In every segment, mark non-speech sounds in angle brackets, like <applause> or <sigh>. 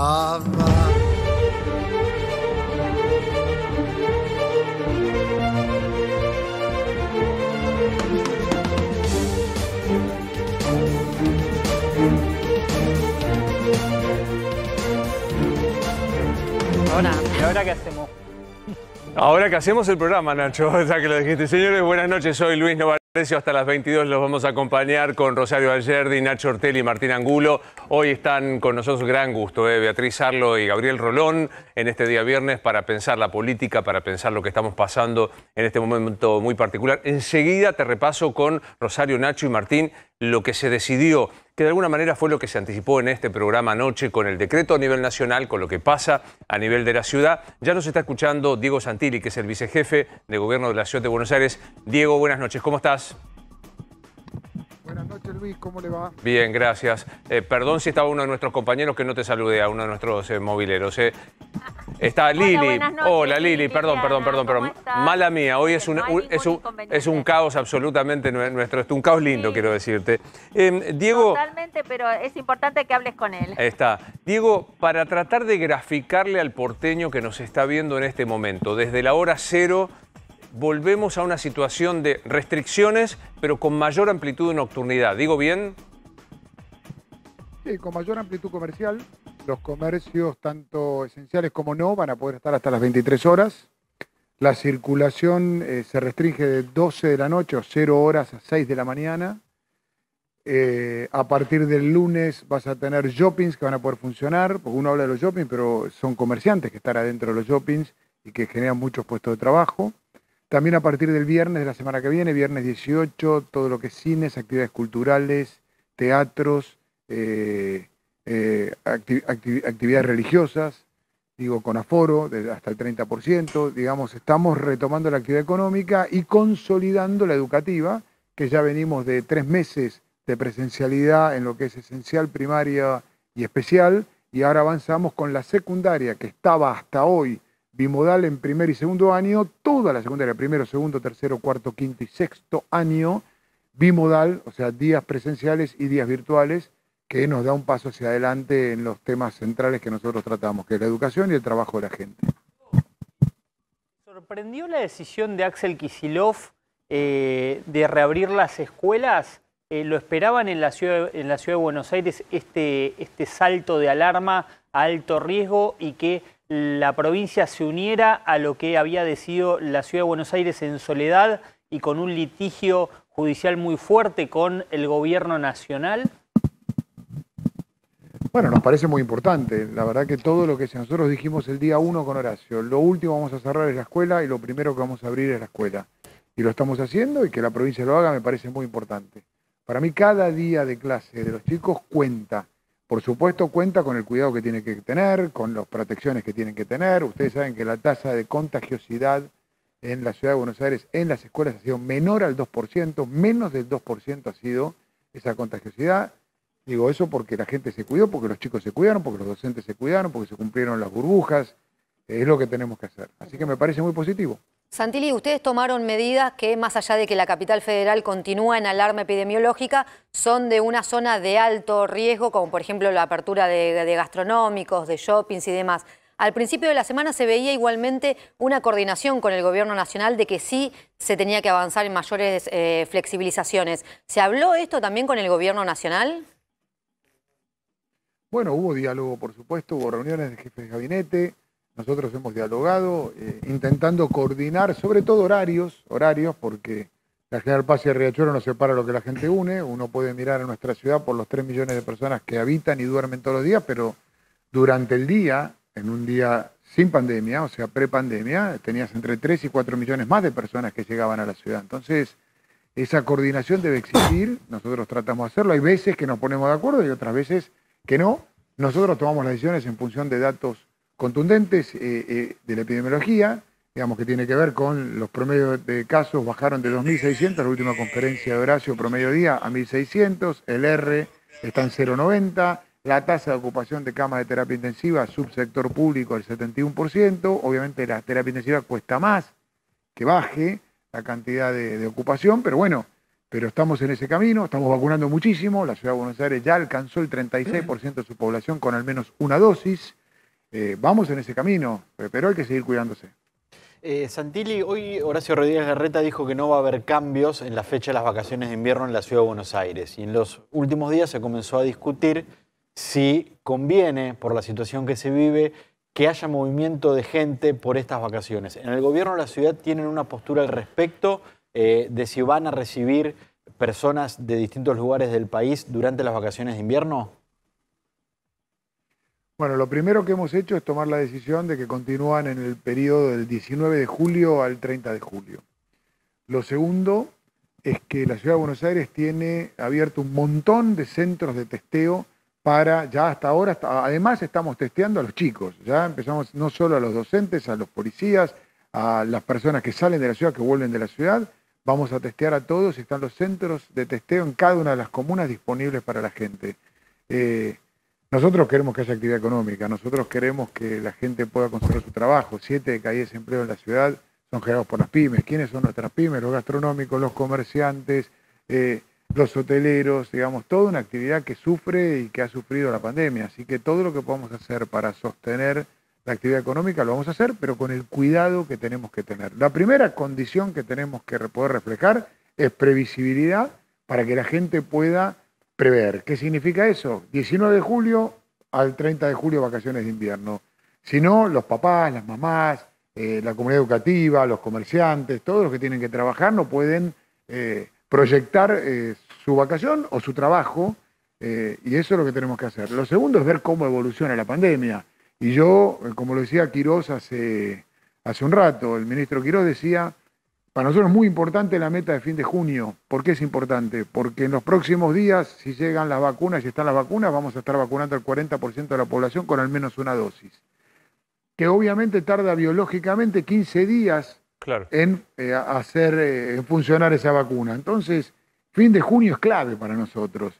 Ahora. ¿Y ahora qué hacemos? Ahora que hacemos el programa, Nacho, <laughs> ya que lo dijiste. Señores, buenas noches, soy Luis Novara hasta las 22 los vamos a acompañar con Rosario Algerdi, Nacho Ortelli y Martín Angulo. Hoy están con nosotros, gran gusto, eh, Beatriz Arlo y Gabriel Rolón en este día viernes para pensar la política, para pensar lo que estamos pasando en este momento muy particular. Enseguida te repaso con Rosario, Nacho y Martín lo que se decidió que de alguna manera fue lo que se anticipó en este programa anoche con el decreto a nivel nacional, con lo que pasa a nivel de la ciudad. Ya nos está escuchando Diego Santilli, que es el vicejefe de gobierno de la Ciudad de Buenos Aires. Diego, buenas noches, ¿cómo estás? Buenas noches, Luis, ¿cómo le va? Bien, gracias. Eh, perdón si estaba uno de nuestros compañeros que no te saludé, a uno de nuestros eh, movileros. Eh. Está Lili. Hola, Lili, perdón, perdón, perdón, perdón. Mala mía, hoy es, un, es, un, es, un, caos absolutamente nuestro, es un caos lindo, quiero decirte. Em, Diego... Totalmente, pero es importante que hables con él. Está. Diego, para tratar de graficarle al porteño que nos está viendo en este momento, desde la hora cero volvemos a una situación de restricciones, pero con mayor amplitud de nocturnidad. ¿Digo bien? Sí, con mayor amplitud comercial. Los comercios, tanto esenciales como no, van a poder estar hasta las 23 horas. La circulación eh, se restringe de 12 de la noche o 0 horas a 6 de la mañana. Eh, a partir del lunes vas a tener shoppings que van a poder funcionar, porque uno habla de los shoppings, pero son comerciantes que están adentro de los shoppings y que generan muchos puestos de trabajo. También a partir del viernes de la semana que viene, viernes 18, todo lo que es cines, actividades culturales, teatros, eh, eh, actividades religiosas, digo, con aforo hasta el 30%, digamos, estamos retomando la actividad económica y consolidando la educativa, que ya venimos de tres meses de presencialidad en lo que es esencial, primaria y especial, y ahora avanzamos con la secundaria, que estaba hasta hoy bimodal en primer y segundo año, toda la secundaria, primero, segundo, tercero, cuarto, quinto y sexto año, bimodal, o sea, días presenciales y días virtuales, que nos da un paso hacia adelante en los temas centrales que nosotros tratamos, que es la educación y el trabajo de la gente. ¿Sorprendió la decisión de Axel Kisilov eh, de reabrir las escuelas? Eh, ¿Lo esperaban en la, ciudad, en la ciudad de Buenos Aires este, este salto de alarma a alto riesgo y que la provincia se uniera a lo que había decidido la ciudad de Buenos Aires en soledad y con un litigio judicial muy fuerte con el gobierno nacional? Bueno, nos parece muy importante. La verdad que todo lo que nosotros dijimos el día uno con Horacio, lo último vamos a cerrar es la escuela y lo primero que vamos a abrir es la escuela. Y lo estamos haciendo y que la provincia lo haga me parece muy importante. Para mí cada día de clase de los chicos cuenta. Por supuesto cuenta con el cuidado que tiene que tener, con las protecciones que tienen que tener. Ustedes saben que la tasa de contagiosidad en la ciudad de Buenos Aires en las escuelas ha sido menor al 2%, menos del 2% ha sido esa contagiosidad. Digo eso porque la gente se cuidó, porque los chicos se cuidaron, porque los docentes se cuidaron, porque se cumplieron las burbujas. Es lo que tenemos que hacer. Así que me parece muy positivo. Santilli, ustedes tomaron medidas que, más allá de que la capital federal continúa en alarma epidemiológica, son de una zona de alto riesgo, como por ejemplo la apertura de, gastronómicos, de shoppings y demás. Al principio de la semana se veía igualmente una coordinación con el Gobierno Nacional de que sí se tenía que avanzar en mayores eh, flexibilizaciones. ¿Se habló esto también con el Gobierno Nacional? Bueno, hubo diálogo, por supuesto, hubo reuniones de jefe de gabinete, nosotros hemos dialogado eh, intentando coordinar, sobre todo horarios, horarios, porque la General Paz y el Riachuelo no separa lo que la gente une. Uno puede mirar a nuestra ciudad por los 3 millones de personas que habitan y duermen todos los días, pero durante el día, en un día sin pandemia, o sea, prepandemia, tenías entre 3 y 4 millones más de personas que llegaban a la ciudad. Entonces, esa coordinación debe existir, nosotros tratamos de hacerlo, hay veces que nos ponemos de acuerdo y otras veces que no. Nosotros tomamos las decisiones en función de datos contundentes eh, eh, de la epidemiología, digamos que tiene que ver con los promedios de casos bajaron de 2.600, la última conferencia de Horacio promedio día a 1.600, el R está en 0.90, la tasa de ocupación de camas de terapia intensiva subsector público el 71%, obviamente la terapia intensiva cuesta más que baje la cantidad de, de ocupación, pero bueno, pero estamos en ese camino, estamos vacunando muchísimo, la ciudad de Buenos Aires ya alcanzó el 36% de su población con al menos una dosis, eh, vamos en ese camino, eh, pero hay que seguir cuidándose. Eh, Santilli, hoy Horacio Rodríguez Garreta dijo que no va a haber cambios en la fecha de las vacaciones de invierno en la ciudad de Buenos Aires. Y en los últimos días se comenzó a discutir si conviene, por la situación que se vive, que haya movimiento de gente por estas vacaciones. En el gobierno de la ciudad tienen una postura al respecto de si van a recibir personas de distintos lugares del país durante las vacaciones de invierno. Bueno, lo primero que hemos hecho es tomar la decisión de que continúan en el periodo del 19 de julio al 30 de julio. Lo segundo es que la Ciudad de Buenos Aires tiene abierto un montón de centros de testeo para, ya hasta ahora, además estamos testeando a los chicos, ya empezamos no solo a los docentes, a los policías, a las personas que salen de la ciudad, que vuelven de la ciudad, vamos a testear a todos, están los centros de testeo en cada una de las comunas disponibles para la gente. Eh, nosotros queremos que haya actividad económica, nosotros queremos que la gente pueda conservar su trabajo. Siete de cada diez empleos en la ciudad son generados por las pymes. ¿Quiénes son nuestras pymes? Los gastronómicos, los comerciantes, eh, los hoteleros, digamos, toda una actividad que sufre y que ha sufrido la pandemia. Así que todo lo que podamos hacer para sostener la actividad económica lo vamos a hacer, pero con el cuidado que tenemos que tener. La primera condición que tenemos que poder reflejar es previsibilidad para que la gente pueda prever. ¿Qué significa eso? 19 de julio al 30 de julio, vacaciones de invierno. Si no, los papás, las mamás, eh, la comunidad educativa, los comerciantes, todos los que tienen que trabajar no pueden eh, proyectar eh, su vacación o su trabajo y eso es lo que tenemos que hacer. Lo segundo es ver cómo evoluciona la pandemia. Y yo, como lo decía Quirós hace, hace un rato, el ministro Quirós decía, para nosotros es muy importante la meta de fin de junio. ¿Por qué es importante? Porque en los próximos días, si llegan las vacunas, si están las vacunas, vamos a estar vacunando al 40% de la población con al menos una dosis. Que obviamente tarda biológicamente 15 días en eh, hacer eh, funcionar esa vacuna. Entonces, fin de junio es clave para nosotros.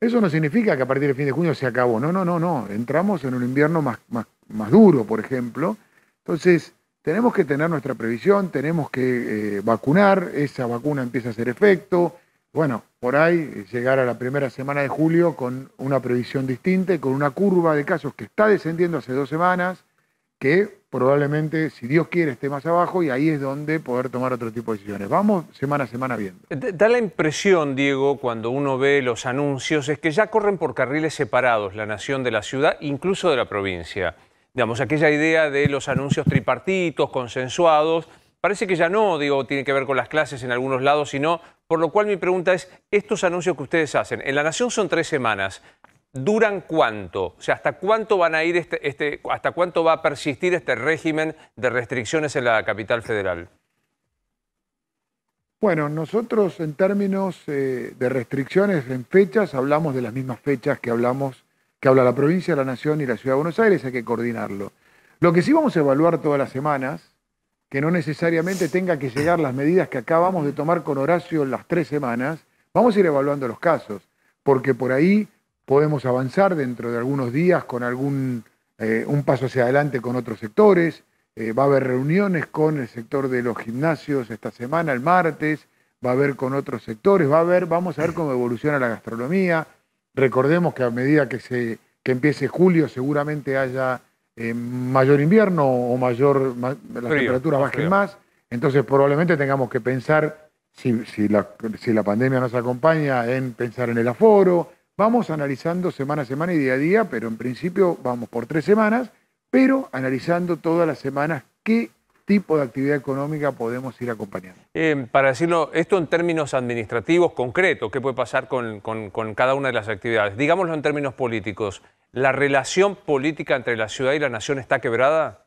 Eso no significa que a partir del fin de junio se acabó. No, no, no, no. Entramos en un invierno más duro, por ejemplo. Entonces, tenemos que tener nuestra previsión, tenemos que eh, vacunar, esa vacuna empieza a hacer efecto. Bueno, por ahí eh, llegar a la primera semana de julio con una previsión distinta con una curva de casos que está descendiendo hace dos semanas, que probablemente, si Dios quiere, esté más abajo y ahí es donde poder tomar otro tipo de decisiones. Vamos semana a semana viendo. Da la impresión, Diego, cuando uno ve los anuncios, es que ya corren por carriles separados la nación de la ciudad, incluso de la provincia digamos, aquella idea de los anuncios tripartitos, consensuados, parece que ya no, digo, tiene que ver con las clases en algunos lados, sino, por lo cual mi pregunta es, estos anuncios que ustedes hacen, en La Nación son tres semanas, ¿duran cuánto? O sea, ¿hasta cuánto van a ir, este, este hasta cuánto va a persistir este régimen de restricciones en la capital federal? Bueno, nosotros en términos eh, de restricciones en fechas, hablamos de las mismas fechas que hablamos que habla la provincia, la nación y la ciudad de Buenos Aires, hay que coordinarlo. Lo que sí vamos a evaluar todas las semanas, que no necesariamente tenga que llegar las medidas que acabamos de tomar con Horacio en las tres semanas, vamos a ir evaluando los casos, porque por ahí podemos avanzar dentro de algunos días con algún eh, un paso hacia adelante con otros sectores, eh, va a haber reuniones con el sector de los gimnasios esta semana, el martes, va a haber con otros sectores, va a haber, vamos a ver cómo evoluciona la gastronomía, Recordemos que a medida que, se, empiece julio seguramente haya eh, mayor invierno o mayor las temperaturas bajen más. Entonces probablemente tengamos que pensar, si, si, la, pandemia nos acompaña, en pensar en el aforo. Vamos analizando semana a semana y día a día, pero en principio vamos por tres semanas, pero analizando todas las semanas que tipo de actividad económica podemos ir acompañando. Eh, para decirlo, esto en términos administrativos concretos, ¿qué puede pasar con cada una de las actividades? Digámoslo en términos políticos, ¿la relación política entre la ciudad y la nación está quebrada?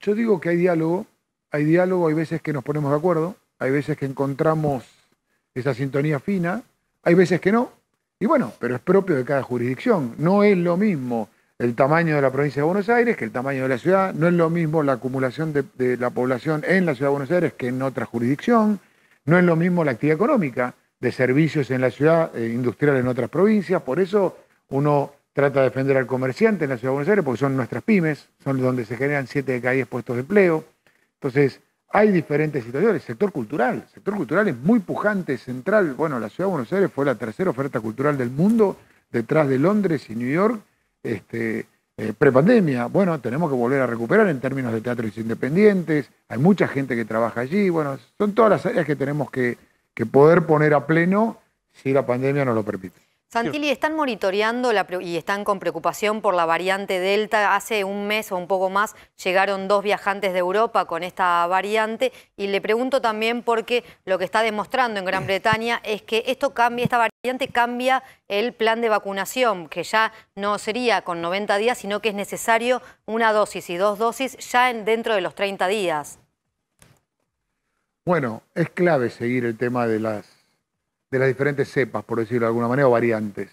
Yo digo que hay diálogo, hay diálogo, hay veces que nos ponemos de acuerdo, hay veces que encontramos esa sintonía fina, hay veces que no, y bueno, pero es propio de cada jurisdicción, no es lo mismo el tamaño de la provincia de Buenos Aires que el tamaño de la ciudad. No es lo mismo la acumulación de, la población en la ciudad de Buenos Aires que en otra jurisdicción. No es lo mismo la actividad económica de servicios en la ciudad, eh, industrial en otras provincias. Por eso uno trata de defender al comerciante en la ciudad de Buenos Aires porque son nuestras pymes, son donde se generan 7 de cada 10 puestos de empleo. Entonces, hay diferentes situaciones. El sector cultural, sector cultural es muy pujante, central. Bueno, la ciudad de Buenos Aires fue la tercera oferta cultural del mundo detrás de Londres y New York este, eh, prepandemia. Bueno, tenemos que volver a recuperar en términos de teatros independientes, hay mucha gente que trabaja allí, bueno, son todas las áreas que tenemos que, que poder poner a pleno si la pandemia nos lo permite. Santilli, están monitoreando y están con preocupación por la variante Delta. Hace un mes o un poco más llegaron dos viajantes de Europa con esta variante y le pregunto también porque lo que está demostrando en Gran eh. Bretaña es que esto cambia, esta variante cambia el plan de vacunación, que ya no sería con 90 días, sino que es necesario una dosis y dos dosis ya dentro de los 30 días. Bueno, es clave seguir el tema de las de las diferentes cepas, por decirlo de alguna manera, o variantes.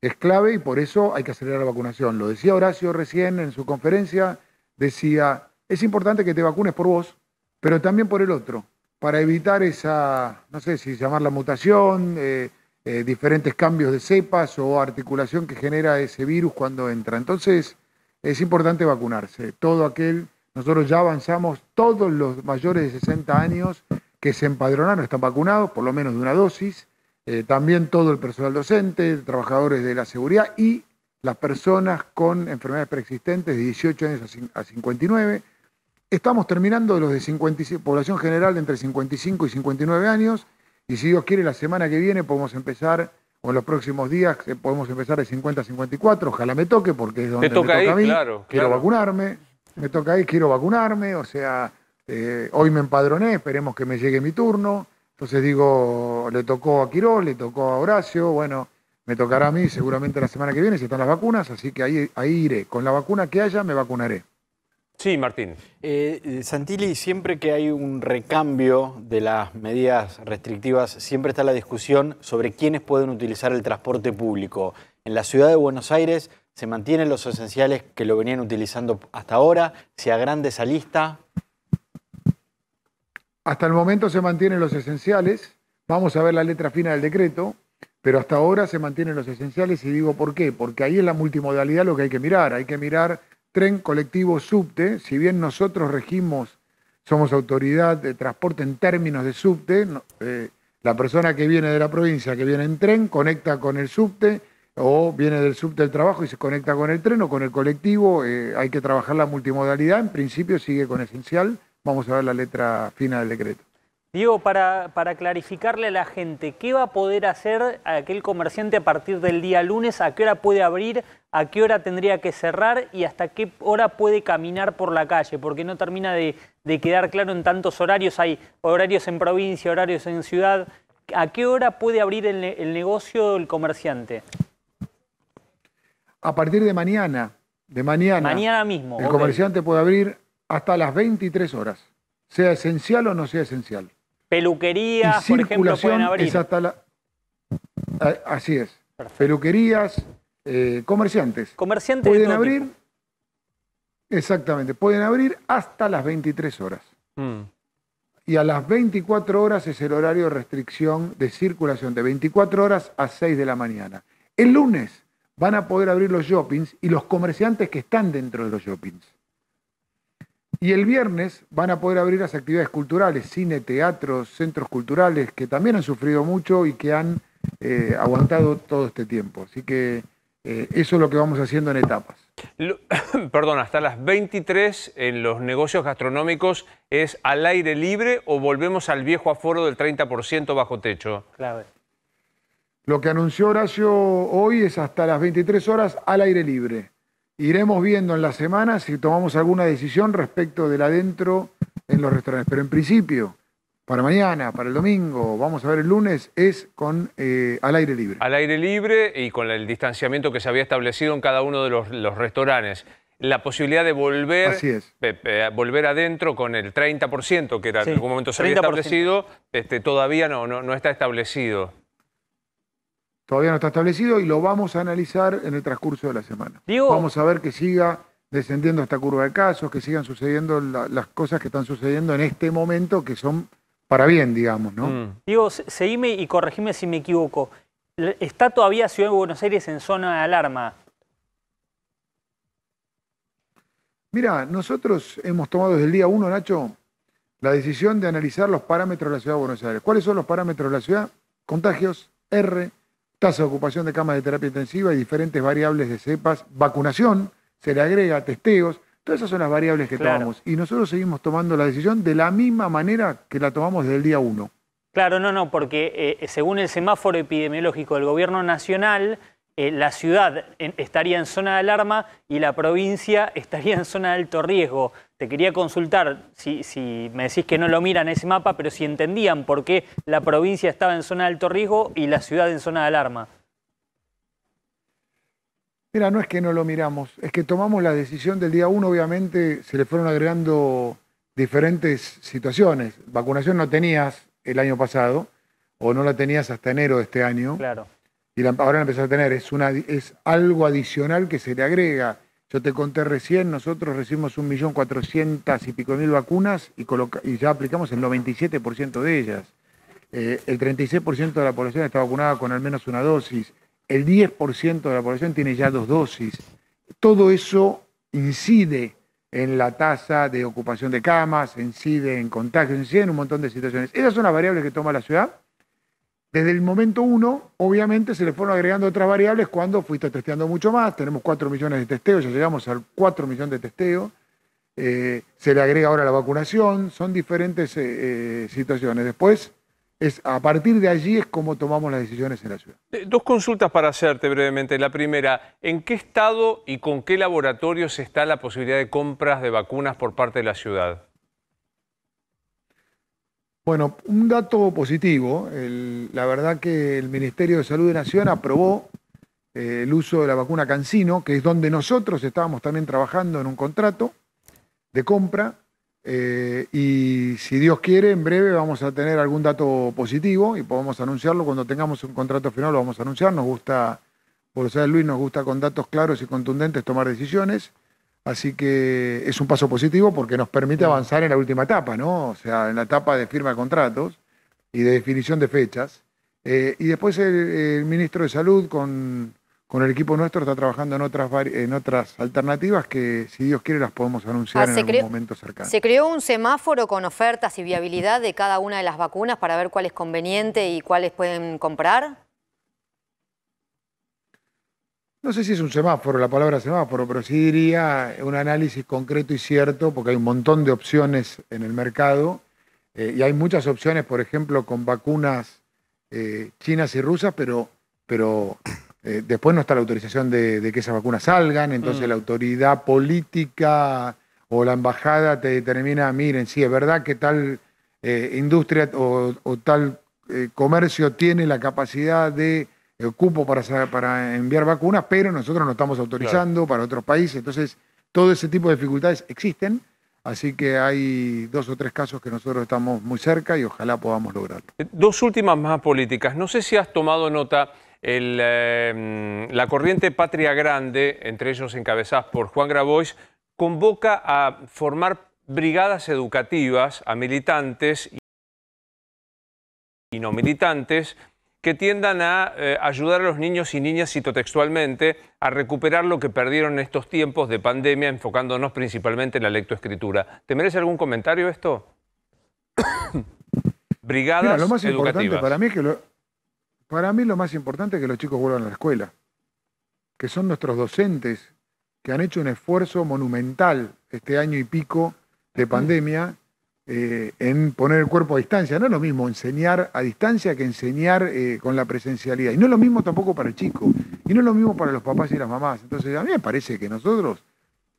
Es clave y por eso hay que acelerar la vacunación. Lo decía Horacio recién en su conferencia, decía, es importante que te vacunes por vos, pero también por el otro, para evitar esa, no sé si llamarla mutación, eh, eh, diferentes cambios de cepas o articulación que genera ese virus cuando entra. Entonces, es importante vacunarse. Todo aquel, nosotros ya avanzamos, todos los mayores de 60 años que se empadronaron están vacunados, por lo menos de una dosis. Eh, también todo el personal docente, trabajadores de la seguridad y las personas con enfermedades preexistentes de 18 años a 59. Estamos terminando los de 55, población general entre 55 y 59 años y si Dios quiere la semana que viene podemos empezar o en los próximos días eh, podemos empezar de 50 a 54, ojalá me toque porque es donde me toca, a mí. quiero vacunarme, me toca ahí, quiero vacunarme, o sea, eh, hoy me empadroné, esperemos que me llegue mi turno. Entonces digo, le tocó a Quiro, le tocó a Horacio, bueno, me tocará a mí seguramente la semana que viene si están las vacunas, así que ahí, iré. Con la vacuna que haya me vacunaré. Sí, Martín. Eh, Santilli, siempre que hay un recambio de las medidas restrictivas, siempre está la discusión sobre quiénes pueden utilizar el transporte público. En la ciudad de Buenos Aires se mantienen los esenciales que lo venían utilizando hasta ahora, se agranda esa lista. Hasta el momento se mantienen los esenciales. Vamos a ver la letra fina del decreto, pero hasta ahora se mantienen los esenciales y digo por qué, porque ahí es la multimodalidad lo que hay que mirar. Hay que mirar tren, colectivo, subte. Si bien nosotros regimos, somos autoridad de transporte en términos de subte, eh, la persona que viene de la provincia, que viene en tren, conecta con el subte o viene del subte del trabajo y se conecta con el tren o con el colectivo. Eh, hay que trabajar la multimodalidad. En principio sigue con esencial Vamos a ver la letra fina del decreto. Diego, para, para, clarificarle a la gente, ¿qué va a poder hacer aquel comerciante a partir del día lunes? ¿A qué hora puede abrir? ¿A qué hora tendría que cerrar? ¿Y hasta qué hora puede caminar por la calle? Porque no termina de, quedar claro en tantos horarios. Hay horarios en provincia, horarios en ciudad. ¿A qué hora puede abrir el, negocio el comerciante? A partir de mañana. De mañana. Mañana mismo. El comerciante puede abrir hasta las 23 horas, sea esencial o no sea esencial. Peluquerías, circulación, por ejemplo, pueden abrir. hasta Así es. Peluquerías, eh, comerciantes. Comerciantes pueden abrir. Exactamente, pueden abrir hasta las 23 horas. Mm. Y a las 24 horas es el horario de restricción de circulación, de 24 horas a 6 de la mañana. El lunes van a poder abrir los shoppings y los comerciantes que están dentro de los shoppings. Y el viernes van a poder abrir las actividades culturales, cine, teatros, centros culturales, que también han sufrido mucho y que han eh, aguantado todo este tiempo. Así que eh, eso es lo que vamos haciendo en etapas. <coughs> perdón, hasta las 23 en los negocios gastronómicos es al aire libre o volvemos al viejo aforo del 30% bajo techo. Clave. Lo que anunció Horacio hoy es hasta las 23 horas al aire libre. Iremos viendo en la semana si tomamos alguna decisión respecto del adentro en los restaurantes. Pero en principio, para mañana, para el domingo, vamos a ver el lunes, es con eh, al aire libre. Al aire libre y con el distanciamiento que se había establecido en cada uno de los, restaurantes. La posibilidad de volver, eh, eh, volver adentro con el 30%, que en algún momento se había establecido, este, todavía no, no está establecido todavía no está establecido y lo vamos a analizar en el transcurso de la semana. vamos a ver que siga descendiendo esta curva de casos, que sigan sucediendo las cosas que están sucediendo en este momento, que son para bien, digamos, ¿no? Mm. Digo, seguime y corregime si me equivoco. ¿Está todavía Ciudad de Buenos Aires en zona de alarma? Mira, nosotros hemos tomado desde el día 1, Nacho, la decisión de analizar los parámetros de la Ciudad de Buenos Aires. ¿Cuáles son los parámetros de la ciudad? Contagios, R, tasa de ocupación de camas de terapia intensiva y diferentes variables de cepas, vacunación, se le agrega testeos, todas esas son las variables que tomamos. Y nosotros seguimos tomando la decisión de la misma manera que la tomamos desde el día 1. Claro, no, no, porque eh, según el semáforo epidemiológico del gobierno nacional, eh, la ciudad estaría en zona de alarma y la provincia <laughs> estaría en zona de alto riesgo. Te quería consultar, si, si, me decís que no lo miran ese mapa, pero si entendían por qué la provincia estaba en zona de alto riesgo y la ciudad en zona de alarma. Mira, no es que no lo miramos, es que tomamos la decisión del día uno, obviamente se le fueron agregando diferentes situaciones. Vacunación no tenías el año pasado o no la tenías hasta enero de este año. Claro y ahora empezó a tener, es, una, es algo adicional que se le agrega. Yo te conté recién, nosotros recibimos un millón cuatrocientas y pico mil vacunas y, ya aplicamos el 97% de ellas. Eh, el 36% de la población está vacunada con al menos una dosis. El 10% de la población tiene ya dos dosis. Todo eso incide en la tasa de ocupación de camas, incide en contagios, incide en un montón de situaciones. Esas son las variables que toma la ciudad desde el momento uno, obviamente, se le fueron agregando otras variables cuando fuiste testeando mucho más. Tenemos 4 millones de testeos, ya llegamos al 4 millones de testeos. Eh, se le agrega ahora la vacunación, son diferentes eh, eh, situaciones. Después, es, a partir de allí es como tomamos las decisiones en la ciudad. Dos consultas para hacerte brevemente. La primera, ¿en qué estado y con qué laboratorios está la posibilidad de compras de vacunas por parte de la ciudad? Bueno, un dato positivo, la verdad que el Ministerio de Salud de Nación aprobó eh, el uso de la vacuna Cancino, que es donde nosotros estábamos también trabajando en un contrato de compra, eh, y si Dios quiere, en breve vamos a tener algún dato positivo y podemos anunciarlo. Cuando tengamos un contrato final lo vamos a anunciar. Nos gusta, por lo sabe Luis, nos gusta con datos claros y contundentes tomar decisiones. Así que es un paso positivo porque nos permite avanzar en la última etapa, ¿no? O sea, en la etapa de firma de contratos y de definición de fechas. Eh, y después el, ministro de Salud con, el equipo nuestro está trabajando en otras, en otras alternativas que, si Dios quiere, las podemos anunciar ah, en algún momento cercano. Se creó un semáforo con ofertas y viabilidad de cada una de las vacunas para ver cuál es conveniente y cuáles pueden comprar no sé si es un semáforo, la palabra semáforo, pero sí diría un análisis concreto y cierto, porque hay un montón de opciones en el mercado eh, y hay muchas opciones, por ejemplo, con vacunas eh, chinas y rusas, pero, pero eh, después no está la autorización de, que esas vacunas salgan, entonces mm. la autoridad política o la embajada te determina, miren, sí, es verdad que tal industria o tal comercio tiene la capacidad de ...ocupo para, para enviar vacunas, pero nosotros no estamos autorizando para otros países. Entonces, todo ese tipo de dificultades existen. Así que hay dos o tres casos que nosotros estamos muy cerca y ojalá podamos lograrlo. Eh, dos últimas más políticas. No sé si has tomado nota el, eh, la corriente Patria Grande, entre ellos encabezadas por Juan Grabois, convoca a formar brigadas educativas a militantes y no militantes que tiendan a eh, ayudar a los niños y niñas citotextualmente a recuperar lo que perdieron en estos tiempos de pandemia, enfocándonos principalmente en la lectoescritura. ¿Te merece algún comentario esto? <coughs> Brigadas lo para mí que para mí lo más importante es que los chicos vuelvan a la escuela, que son nuestros docentes que han hecho un esfuerzo monumental este año y pico de mm. pandemia eh, en poner el cuerpo a distancia. No es lo mismo enseñar a distancia que enseñar eh, con la presencialidad. Y no es lo mismo tampoco para el chico. Y no es lo mismo para los papás y las mamás. Entonces, a mí me parece que nosotros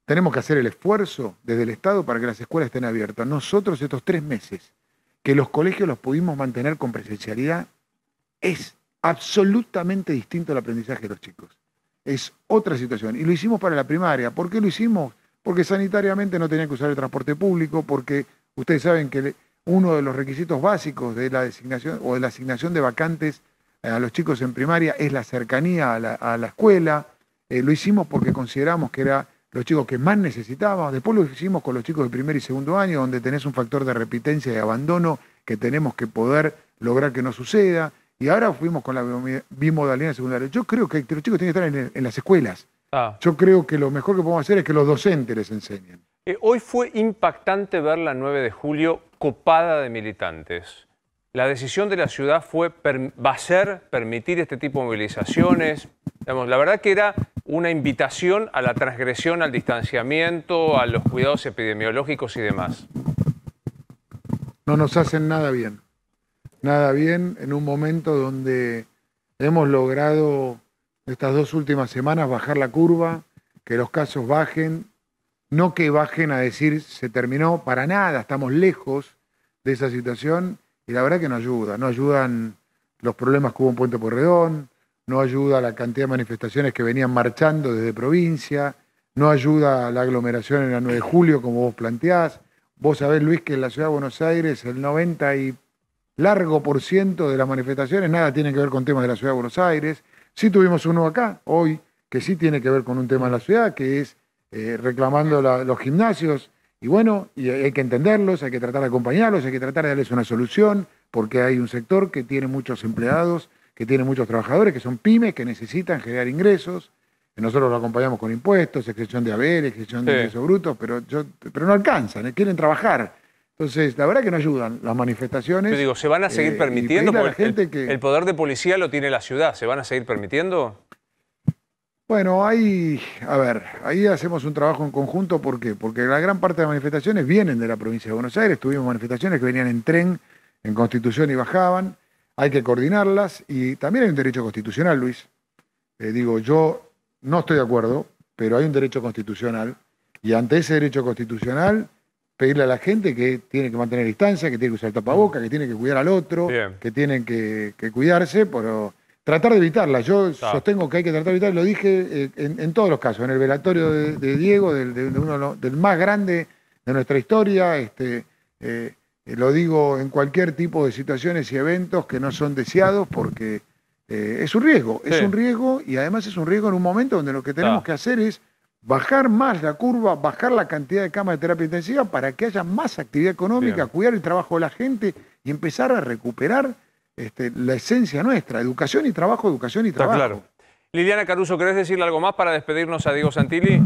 tenemos que hacer el esfuerzo desde el Estado para que las escuelas estén abiertas. Nosotros estos tres meses que los colegios los pudimos mantener con presencialidad, es absolutamente distinto el aprendizaje de los chicos. Es otra situación. Y lo hicimos para la primaria. ¿Por qué lo hicimos? Porque sanitariamente no tenía que usar el transporte público, porque Ustedes saben que uno de los requisitos básicos de la designación o de la asignación de vacantes eh, a los chicos en primaria es la cercanía a la, escuela. Eh, lo hicimos porque consideramos que eran los chicos que más necesitábamos. Después lo hicimos con los chicos de primer y segundo año, donde tenés un factor de repitencia y abandono que tenemos que poder lograr que no suceda. Y ahora fuimos con la bimodalidad secundaria. Yo creo que los chicos tienen que estar en, las escuelas. Ah. Yo creo que lo mejor que podemos hacer es que los docentes les enseñen. Eh, hoy fue impactante ver la 9 de julio copada de militantes. La decisión de la ciudad fue, va a ser permitir este tipo de movilizaciones. la verdad que era una invitación a la transgresión, al distanciamiento, a los cuidados epidemiológicos y demás. No nos hacen nada bien. Nada bien en un momento donde hemos logrado estas dos últimas semanas bajar la curva, que los casos bajen, no que bajen a decir se terminó para nada, estamos lejos de esa situación y la verdad que no ayuda, no ayudan los problemas que hubo en Puente Porredón, no ayuda la cantidad de manifestaciones que venían marchando desde provincia, no ayuda la aglomeración en la 9 de julio como vos planteás. Vos sabés, Luis, que en la ciudad de Buenos Aires el 90 y largo por ciento de las manifestaciones nada tiene que ver con temas de la ciudad de Buenos Aires. Sí tuvimos uno acá, hoy, que sí tiene que ver con un tema de la ciudad, que es eh, reclamando los gimnasios. Y bueno, hay que entenderlos, hay que tratar de acompañarlos, hay que tratar de darles una solución, porque hay un sector que tiene muchos empleados, que tiene muchos trabajadores, que son pymes, que necesitan generar ingresos. Nosotros lo acompañamos con impuestos, excepción de haber, excepción de ingresos brutos, pero, pero no alcanzan, eh, quieren trabajar. Entonces, la verdad que no ayudan las manifestaciones. Yo digo, ¿se van a seguir eh, permitiendo? Porque el poder de policía lo tiene la ciudad, ¿se van a seguir permitiendo? Bueno, ahí, a ver, ahí hacemos un trabajo en conjunto, ¿por qué? Porque la gran parte de las manifestaciones vienen de la provincia de Buenos Aires, tuvimos manifestaciones que venían en tren, en Constitución y bajaban, hay que coordinarlas y también hay un derecho constitucional, Luis. Eh, digo, yo no estoy de acuerdo, pero hay un derecho constitucional y ante ese derecho constitucional pedirle a la gente que tiene que mantener distancia, que tiene que usar el tapaboca, que tiene que cuidar al otro, que tienen que, que cuidarse, pero tratar de evitarla. Yo sostengo que hay que tratar de evitarla, lo dije eh, en, todos los casos, en el velatorio de, Diego, del, más grande de nuestra historia, este, eh, lo digo en cualquier tipo de situaciones y eventos que no son deseados porque eh, es un riesgo, es un riesgo y además es un riesgo en un momento donde lo que tenemos que hacer es bajar más la curva, bajar la cantidad de camas de terapia intensiva para que haya más actividad económica, cuidar el trabajo de la gente y empezar a recuperar este, la esencia nuestra, educación y trabajo, educación y trabajo. claro. Liliana Caruso, ¿querés decirle algo más para despedirnos a Diego Santilli?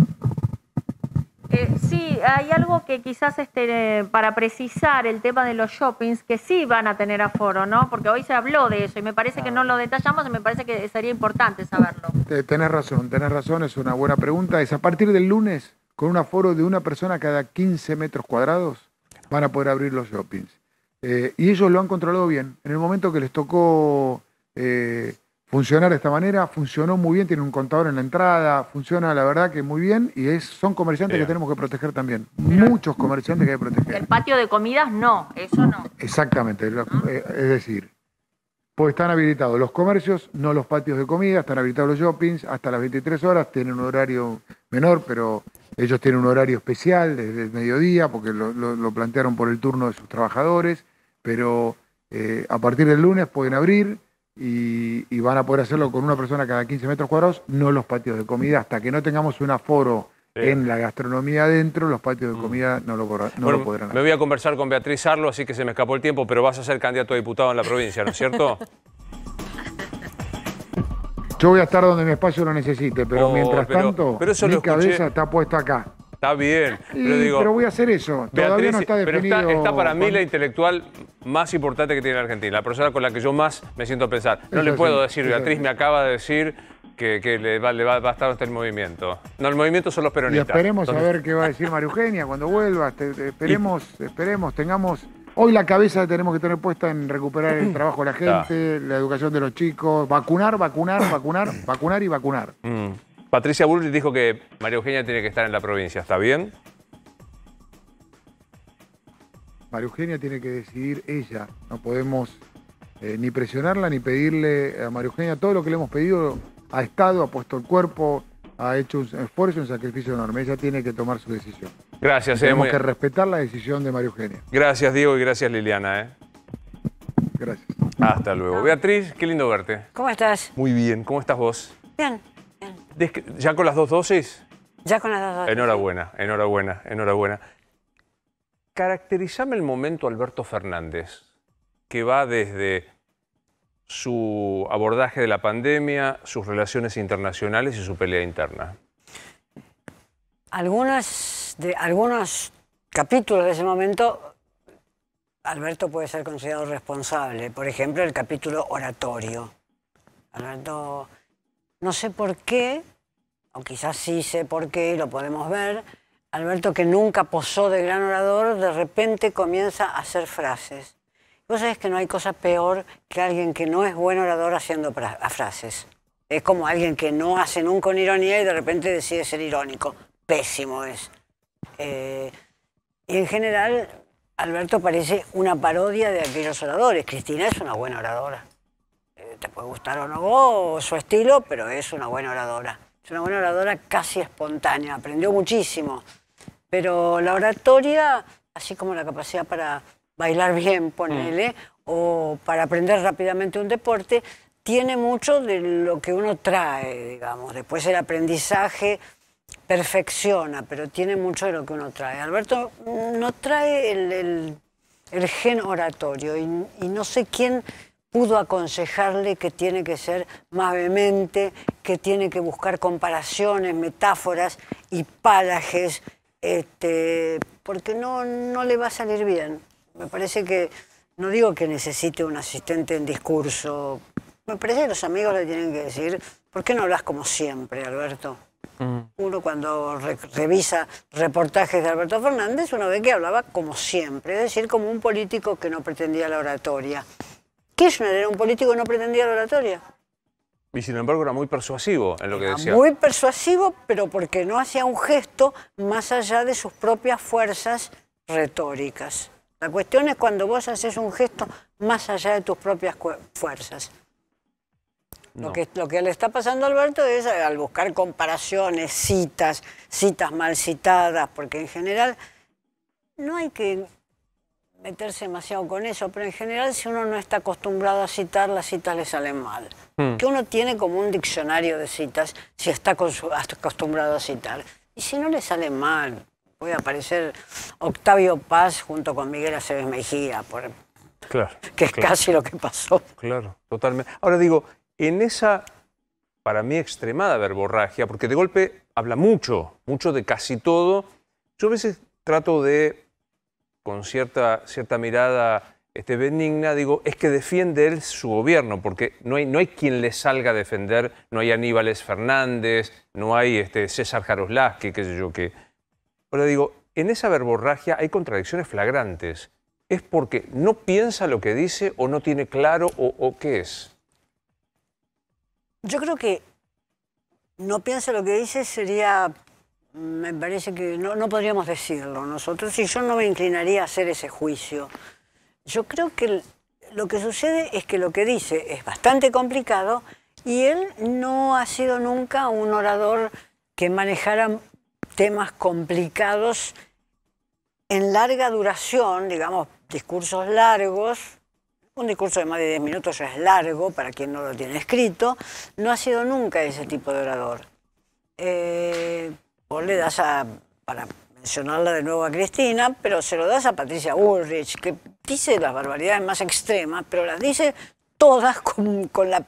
Eh, sí, hay algo que quizás este, para precisar el tema de los shoppings, que sí van a tener aforo, ¿no? Porque hoy se habló de eso y me parece que no lo detallamos y me parece que sería importante saberlo. Tenés razón, tenés razón, es una buena pregunta. Es a partir del lunes, con un aforo de una persona cada 15 metros cuadrados, van a poder abrir los shoppings. Eh, y ellos lo han controlado bien. En el momento que les tocó eh, funcionar de esta manera, funcionó muy bien, tiene un contador en la entrada, funciona la verdad que muy bien y es, son comerciantes que tenemos que proteger también. Muchos comerciantes que hay que proteger. El patio de comidas no, eso no. Exactamente, eh, es decir, pues están habilitados los comercios, no los patios de comida, están habilitados los shoppings hasta las 23 horas, tienen un horario menor, pero ellos tienen un horario especial desde el mediodía porque lo plantearon por el turno de sus trabajadores pero eh, a partir del lunes pueden abrir y, van a poder hacerlo con una persona cada 15 metros cuadrados, no los patios de comida, hasta que no tengamos un aforo. En la gastronomía adentro, los patios de mm. comida no lo, podrán, no hacer. Me voy a conversar con Beatriz Arlo, así que se me escapó el tiempo, pero vas a ser candidato a diputado en la provincia, ¿no es cierto? Yo voy a estar donde mi espacio lo necesite, pero oh, mientras tanto, mi cabeza está puesta acá. Está bien. <laughs> Pero, digo, pero voy a hacer eso. Todavía no está definido. Pero está, para mí la intelectual más importante que tiene la Argentina, la persona con la que yo más me siento a pensar. No le puedo decir, Beatriz me acaba de decir que, le, va, a estar hasta el movimiento. No, el movimiento son los peronistas. Y esperemos a ver qué va a decir María Eugenia cuando vuelva. <laughs> esperemos, esperemos, tengamos... Hoy la cabeza tenemos que tener puesta en recuperar el trabajo de la <clears throat> gente, la educación de los chicos, vacunar, vacunar, vacunar, <clears throat> vacunar y vacunar. Mm. Patricia Bullrich dijo que María Eugenia tiene que estar en la provincia, ¿está bien? María Eugenia tiene que decidir ella, no podemos eh, ni presionarla ni pedirle a María Eugenia todo lo que le hemos pedido, ha estado, ha puesto el cuerpo, ha hecho un esfuerzo, un sacrificio enorme, ella tiene que tomar su decisión. Gracias, Tenemos eh, que respetar la decisión de María Eugenia. Gracias, Diego, y gracias, Liliana. ¿eh? Gracias. Hasta luego. Beatriz, qué lindo verte. ¿Cómo estás? Muy bien, ¿cómo estás vos? Bien. ¿Ya con las dos dosis? Ya con las dos dosis. Enhorabuena, enhorabuena, enhorabuena. Caracterizame el momento Alberto Fernández, que va desde su abordaje de la pandemia, sus relaciones internacionales y su pelea interna. Algunas de, algunos capítulos de ese momento, Alberto puede ser considerado responsable. Por ejemplo, el capítulo oratorio. Alberto no sé por qué, o quizás sí sé por qué, lo podemos ver, Alberto que nunca posó de gran orador, de repente comienza a hacer frases. Vos sabés que no hay cosa peor que alguien que no es buen orador haciendo frases. Es como alguien que no hace nunca una ironía y de repente decide ser irónico. Pésimo es. Eh, y en general, Alberto parece una parodia de aquellos oradores. Cristina es una buena oradora te puede gustar o no su estilo, pero es una buena oradora. Es una buena oradora casi espontánea, aprendió muchísimo. Pero la oratoria, así como la capacidad para bailar bien, ponele, mm. o para aprender rápidamente un deporte, tiene mucho de lo que uno trae, digamos. Después el aprendizaje perfecciona, pero tiene mucho de lo que uno trae. Alberto mm, no trae el, el, gen oratorio y, y no sé quién pudo aconsejarle que tiene que ser más vehemente, que tiene que buscar comparaciones, metáforas y parajes este, porque no, no le va a salir bien. Me parece que, no digo que necesite un asistente en discurso, me parece que los amigos le tienen que decir, ¿por qué no hablas como siempre, Alberto? Mm. Uno cuando revisa reportajes de Alberto Fernández, uno ve que hablaba como siempre, es decir, como un político que no pretendía la oratoria. Kirchner era un político que no pretendía la oratoria. Y sin embargo era muy persuasivo en lo que decía. Muy persuasivo, pero porque no hacía un gesto más allá de sus propias fuerzas retóricas. La cuestión es cuando vos haces un gesto más allá de tus propias fuerzas. Lo, que, lo que le está pasando a Alberto es eh, al buscar comparaciones, citas, citas mal citadas, porque en general no hay que meterse demasiado con eso, pero en general si uno no está acostumbrado a citar, las citas le salen mal. Hmm. Que uno tiene como un diccionario de citas si está acostumbrado a citar. Y si no le sale mal, puede aparecer Octavio Paz junto con Miguel Aceves Mejía, por, claro, <laughs> que es casi lo que pasó. Claro, totalmente. Ahora digo, en esa, para mí, extremada verborragia, porque de golpe habla mucho, mucho de casi todo, yo a veces trato de con cierta, cierta mirada este, benigna, digo, es que defiende él su gobierno, porque no hay, no hay quien le salga a defender, no hay Aníbales Fernández, no hay este, César Jaroslaski, qué sé yo qué. Ahora digo, en esa verborragia hay contradicciones flagrantes. ¿Es porque no piensa lo que dice o no tiene claro o, o qué es? Yo creo que no piensa lo que dice sería me parece que no, podríamos decirlo nosotros y yo no me inclinaría a hacer ese juicio. Yo creo que lo que sucede es que lo que dice es bastante complicado y él no ha sido nunca un orador que manejara temas complicados en larga duración, digamos, discursos largos. Un discurso de más de 10 minutos ya es largo para quien no lo tiene escrito. No ha sido nunca ese tipo de orador. Eh, Vos le das a, para mencionarla de nuevo a Cristina, pero se lo das a Patricia Ulrich, que dice las barbaridades más extremas, pero las dice todas con, la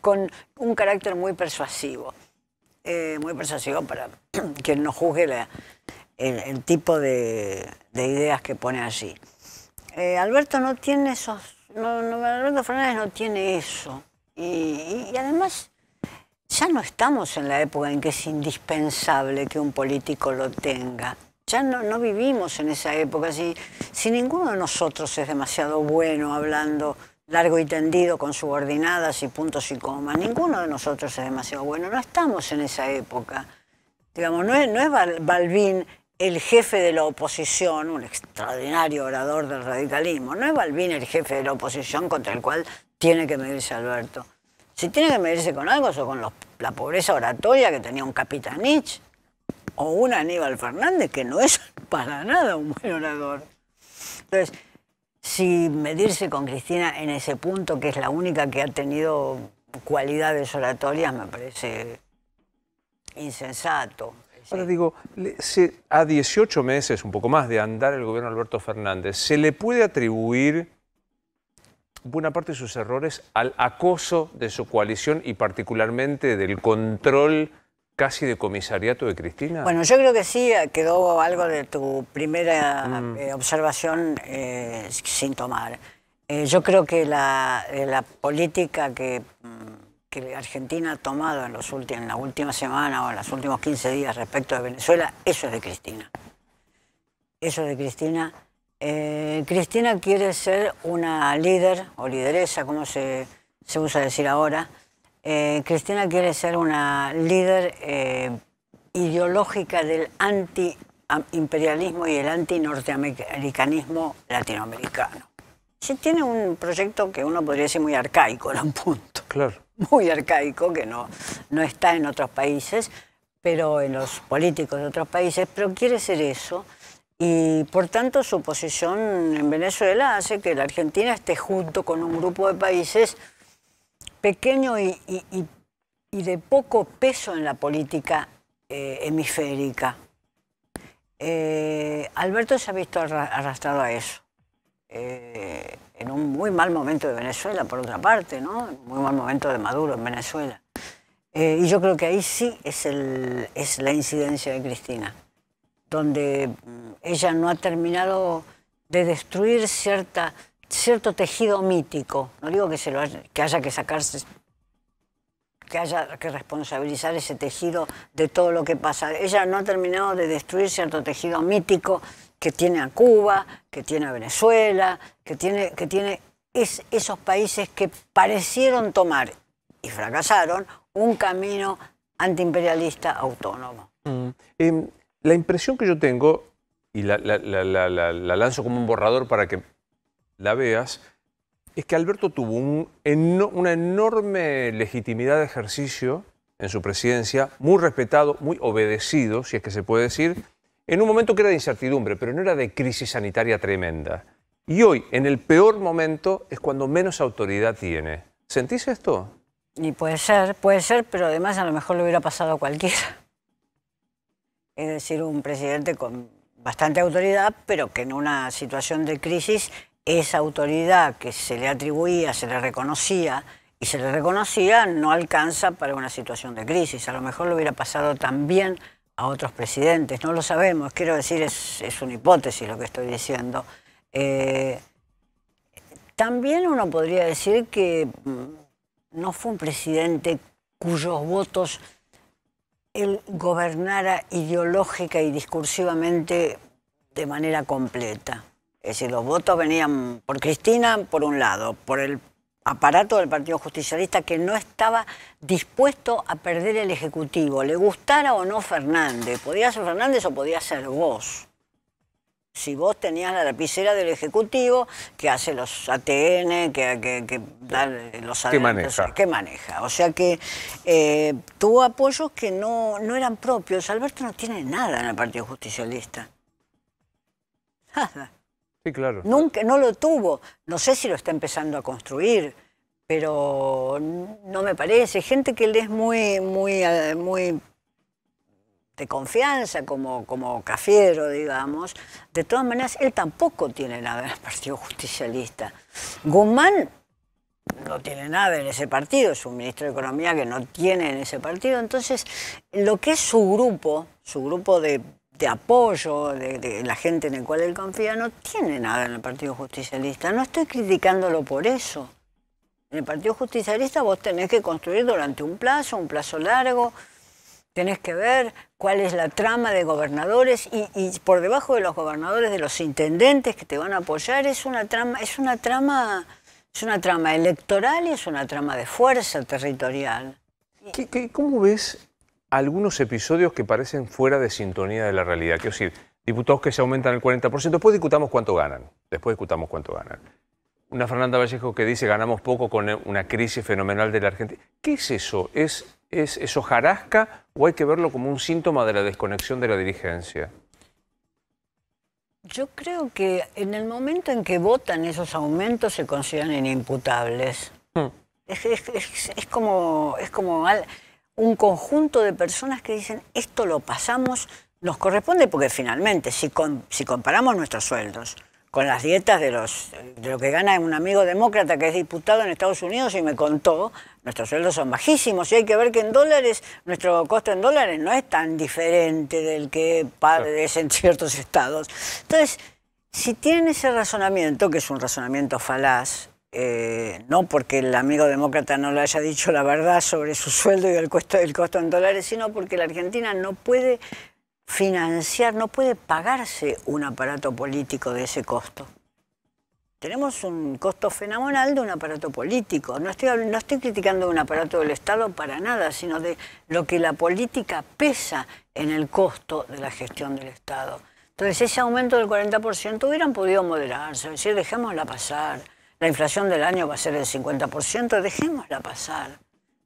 con un carácter muy persuasivo. Eh, muy persuasivo para <clears throat> quien no juzgue el, tipo de, ideas que pone allí. Eh, Alberto no tiene esos, no, Alberto Fernández no tiene eso. y además ya no estamos en la época en que es indispensable que un político lo tenga. Ya no, no vivimos en esa época. Si, si ninguno de nosotros es demasiado bueno hablando largo y tendido con subordinadas y puntos y comas, ninguno de nosotros es demasiado bueno. No estamos en esa época. Digamos, no es, no es Balbín el jefe de la oposición, un extraordinario orador del radicalismo, no es Balbín el jefe de la oposición contra el cual tiene que medirse Alberto. Si tiene que medirse con algo, o con la pobreza oratoria que tenía un Capitanich o un Aníbal Fernández, que no es <laughs> para nada un buen orador. Entonces, si medirse con Cristina en ese punto, que es la única que ha tenido cualidades oratorias, me parece insensato. Ahora digo, a 18 meses, un poco más de andar el gobierno Alberto Fernández, ¿se le puede atribuir buena parte de sus errores al acoso de su coalición y particularmente del control casi de comisariato de Cristina? Bueno, yo creo que sí, eh, quedó algo de tu primera mm. eh, observación eh, sin tomar. yo creo que la, política mm, que, Argentina ha tomado en, los en la última semana o en los últimos 15 días respecto de Venezuela, eso es de Cristina. Eso es de Cristina eh, Cristina quiere ser una líder o lideresa, como se, usa decir ahora. Eh, Cristina quiere ser una líder eh, ideológica del antiimperialismo y el anti-norteamericanismo latinoamericano. Sí tiene un proyecto que uno podría decir muy arcaico en un punto. Muy arcaico, que no, no está en otros países, pero en los políticos de otros países, pero quiere ser eso. Y por tanto su posición en Venezuela hace que la Argentina esté junto con un grupo de países pequeño y, de poco peso en la política eh, hemisférica. Eh, Alberto se ha visto arrastrado a eso. Eh, en un muy mal momento de Venezuela, por otra parte, ¿no? En un muy mal momento de Maduro en Venezuela. y yo creo que ahí sí es la incidencia de Cristina donde ella no ha terminado de destruir cierta, cierto tejido mítico. No digo que, se lo haya, que haya que sacarse, que haya que responsabilizar ese tejido de todo lo que pasa. Ella no ha terminado de destruir cierto tejido mítico que tiene a Cuba, que tiene a Venezuela, que tiene, que tiene es, esos países que parecieron tomar y fracasaron un camino antiimperialista autónomo. Mm. Em, la impresión que yo tengo, y la, lanzo como un borrador para que la veas, es que Alberto tuvo una enorme legitimidad de ejercicio en su presidencia, muy respetado, muy obedecido, si es que se puede decir, en un momento que era de incertidumbre, pero no era de crisis sanitaria tremenda. Y hoy, en el peor momento, es cuando menos autoridad tiene. ¿Sentís esto? Y puede ser, puede ser, pero además a lo mejor le hubiera pasado a cualquiera es decir, un presidente con bastante autoridad, pero que en una situación de crisis esa autoridad que se le atribuía, se le reconocía y se le reconocía no alcanza para una situación de crisis. A lo mejor lo hubiera pasado también a otros presidentes, no lo sabemos, quiero decir, es, una hipótesis lo que estoy diciendo. Eh, también uno podría decir que mm, no fue un presidente cuyos votos él gobernara ideológica y discursivamente de manera completa. Es decir, los votos venían por Cristina, por un lado, por el aparato del Partido Justicialista que no estaba dispuesto a perder el Ejecutivo, le gustara o no Fernández, podía ser Fernández o podía ser vos si vos tenías la lapicera del Ejecutivo que hace los ATN, que, que, da los ¿Qué maneja? que maneja. O sea que eh, tuvo apoyos que no, no eran propios. Alberto no tiene nada en el Partido Justicialista. Nada. Sí, claro. Nunca, no lo tuvo. No sé si lo está empezando a construir, pero no me parece. Gente que le es muy, muy, eh, muy de confianza como, como Cafiero, digamos, de todas maneras, él tampoco tiene nada en el Partido Justicialista. Guzmán no tiene nada en ese partido, es un ministro de Economía que no tiene en ese partido. Entonces, lo que es su grupo, su grupo de, apoyo, de, de, la gente en el cual él confía, no tiene nada en el Partido Justicialista. No estoy criticándolo por eso. En el Partido Justicialista vos tenés que construir durante un plazo, un plazo largo, tenés que ver cuál es la trama de gobernadores y, por debajo de los gobernadores, de los intendentes que te van a apoyar, es una trama, es una trama, es una trama electoral y es una trama de fuerza territorial. cómo ves algunos episodios que parecen fuera de sintonía de la realidad? Quiero decir, diputados que se aumentan el 40%, después discutamos cuánto ganan, después discutamos cuánto ganan. Una Fernanda Vallejo que dice ganamos poco con una crisis fenomenal de la Argentina. ¿Qué es eso? ¿Es ¿Es, eso hojarasca o hay que verlo como un síntoma de la desconexión de la dirigencia? Yo creo que en el momento en que votan esos aumentos se consideran inimputables. Hmm. Es, como, un conjunto de personas que dicen, esto lo pasamos, nos corresponde porque finalmente, si comparamos nuestros sueldos con las dietas de, los, de lo que gana un amigo demócrata que es diputado en Estados Unidos y me contó, nuestros sueldos son bajísimos y hay que ver que en dólares, nuestro costo en dólares no es tan diferente del que padres en ciertos estados. Entonces, si tienen ese razonamiento, que es un razonamiento falaz, eh, no porque el amigo demócrata no le haya dicho la verdad sobre su sueldo y el costo, el costo en dólares, sino porque la Argentina no puede financiar, no puede pagarse un aparato político de ese costo. Tenemos un costo fenomenal de un aparato político. No estoy, criticando un aparato del Estado para nada, sino de lo que la política pesa en el costo de la gestión del Estado. Entonces, ese aumento del 40% hubieran podido moderarse, es decir, dejémosla pasar. La inflación del año va a ser del 50%, dejémosla pasar.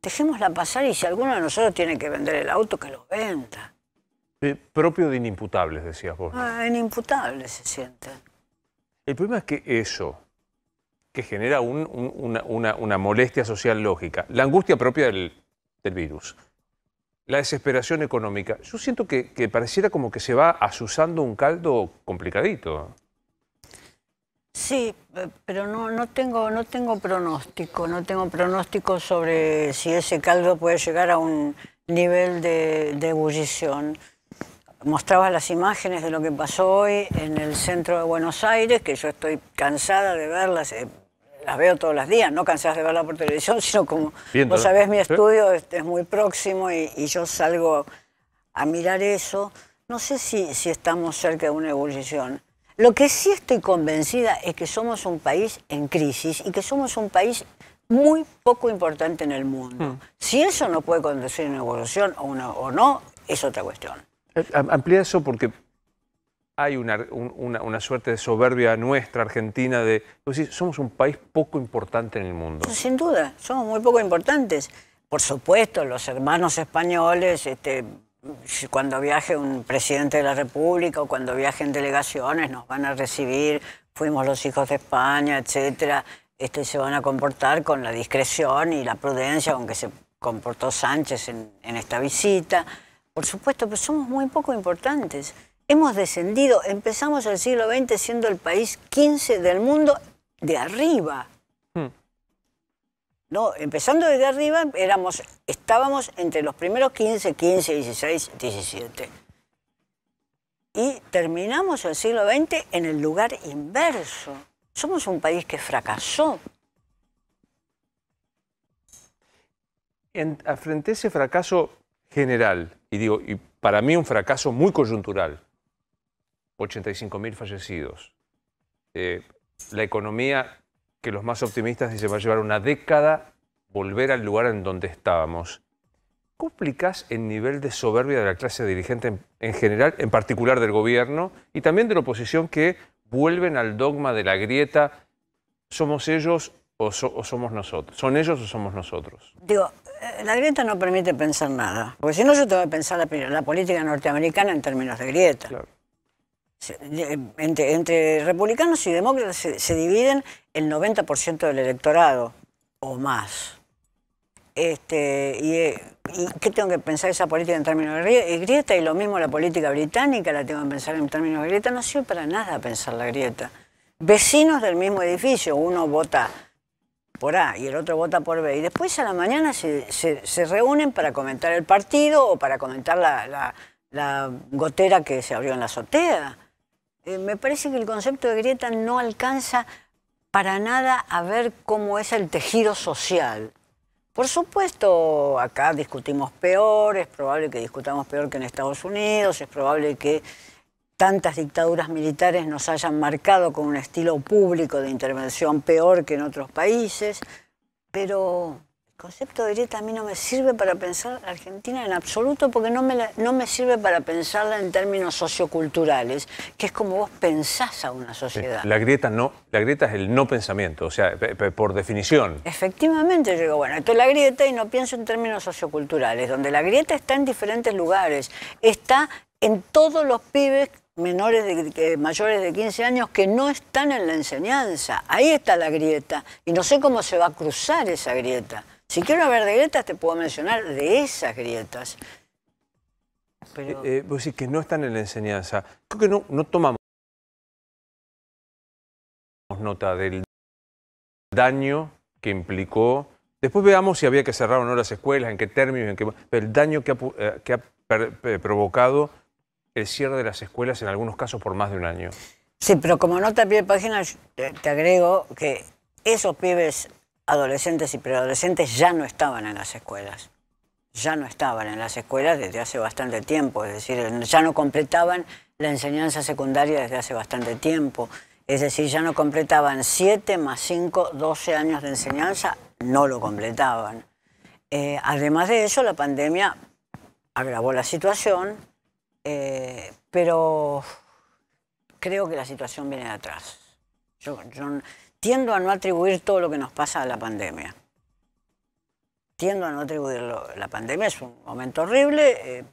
Dejémosla pasar y si alguno de nosotros tiene que vender el auto, que lo venda propio de inimputables, decías vos. Ah, inimputables se siente. El problema es que eso, que genera una, molestia social lógica, la angustia propia del, virus, la desesperación económica, yo siento que, pareciera como que se va asusando un caldo complicadito. Sí, pero no, no, tengo, no tengo pronóstico, no tengo pronóstico sobre si ese caldo puede llegar a un nivel de, de ebullición mostraba las imágenes de lo que pasó hoy en el centro de Buenos Aires, que yo estoy cansada de verlas, eh, las veo todos los días, no cansadas de verlas por televisión, <laughs> sino como, vos sabés, mi estudio es, muy próximo y, yo salgo a mirar eso. No sé si, estamos cerca de una evolución. Lo que sí estoy convencida es que somos un país en crisis y que somos un país muy poco importante en el mundo. Hmm. Si eso no puede conducir a una evolución o, o no, es otra cuestión. Eh, amplía eso porque hay una, suerte de soberbia nuestra, argentina, de decir, pues somos un país poco importante en el mundo. Sin duda, somos muy poco importantes. Por supuesto, los hermanos españoles, este, cuando viaje un presidente de la República o cuando viajen delegaciones nos van a recibir, fuimos los hijos de España, etcétera, este, se van a comportar con la discreción y la prudencia aunque se comportó Sánchez en esta visita. Por supuesto, pero somos muy poco importantes. Hemos descendido, empezamos el siglo XX siendo el país 15 del mundo de arriba. Hmm. No, empezando desde arriba éramos, estábamos entre los primeros 15, 15, 16, 17. Y terminamos el siglo XX en el lugar inverso. Somos un país que fracasó. En, ese fracaso, general, y digo, y para mí un fracaso muy coyuntural, 85.000 fallecidos, eh, la economía que los más optimistas dicen va a llevar una década volver al lugar en donde estábamos. ¿Cómo explicas el nivel de soberbia de la clase dirigente en, general, en particular del gobierno, y también de la oposición que vuelven al dogma de la grieta? Somos ellos, o, somos nosotros? ¿Son ellos o somos nosotros? Digo, eh, la grieta no permite pensar nada, porque si no yo tengo que pensar la, política norteamericana en términos de grieta. Entre, republicanos y demócratas se, dividen el 90% del electorado o más. Este, y, eh, y, qué tengo que pensar esa política en términos de grieta? Y lo mismo la política británica la tengo que pensar en términos de grieta. No sirve para nada pensar la grieta. Vecinos del mismo edificio, uno vota por A y el otro vota por B. Y después a la mañana se, se, reúnen para comentar el partido o para comentar la, gotera que se abrió en la azotea. Eh, me parece que el concepto de grieta no alcanza para nada a ver cómo es el tejido social. Por supuesto, acá discutimos peor, es probable que discutamos peor que en Estados Unidos, es probable que tantas dictaduras militares nos hayan marcado con un estilo público de intervención peor que en otros países, pero el concepto de grieta a mí no me sirve para pensar Argentina en absoluto porque no me, no me sirve para pensarla en términos socioculturales, que es como vos pensás a una sociedad. La grieta, no, la grieta es el no pensamiento, o sea, por definición. Efectivamente, yo digo, bueno, esto es la grieta y no pienso en términos socioculturales, donde la grieta está en diferentes lugares, está en todos los pibes menores de, mayores de 15 años que no están en la enseñanza. Ahí está la grieta. Y no sé cómo se va a cruzar esa grieta. Si quiero hablar de grietas, te puedo mencionar de esas grietas. Pero... Eh, eh, que no están en la enseñanza. Creo que no, tomamos nota del daño que implicó. Después veamos si había que cerrar o no las escuelas, en qué términos, Pero el daño que eh, que ha provocado el cierre de las escuelas en algunos casos por más de un año. Sí, pero como nota pie de página, te, agrego que esos pibes adolescentes y preadolescentes ya no estaban en las escuelas. Ya no estaban en las escuelas desde hace bastante tiempo, es decir, ya no completaban la enseñanza secundaria desde hace bastante tiempo. Es decir, ya no completaban 7 más 5, 12 años de enseñanza, no lo completaban. Eh, además de eso, la pandemia agravó la situación, eh, pero creo que la situación viene de atrás. Yo, tiendo a no atribuir todo lo que nos pasa a la pandemia. Tiendo a no atribuirlo. La pandemia es un momento horrible eh,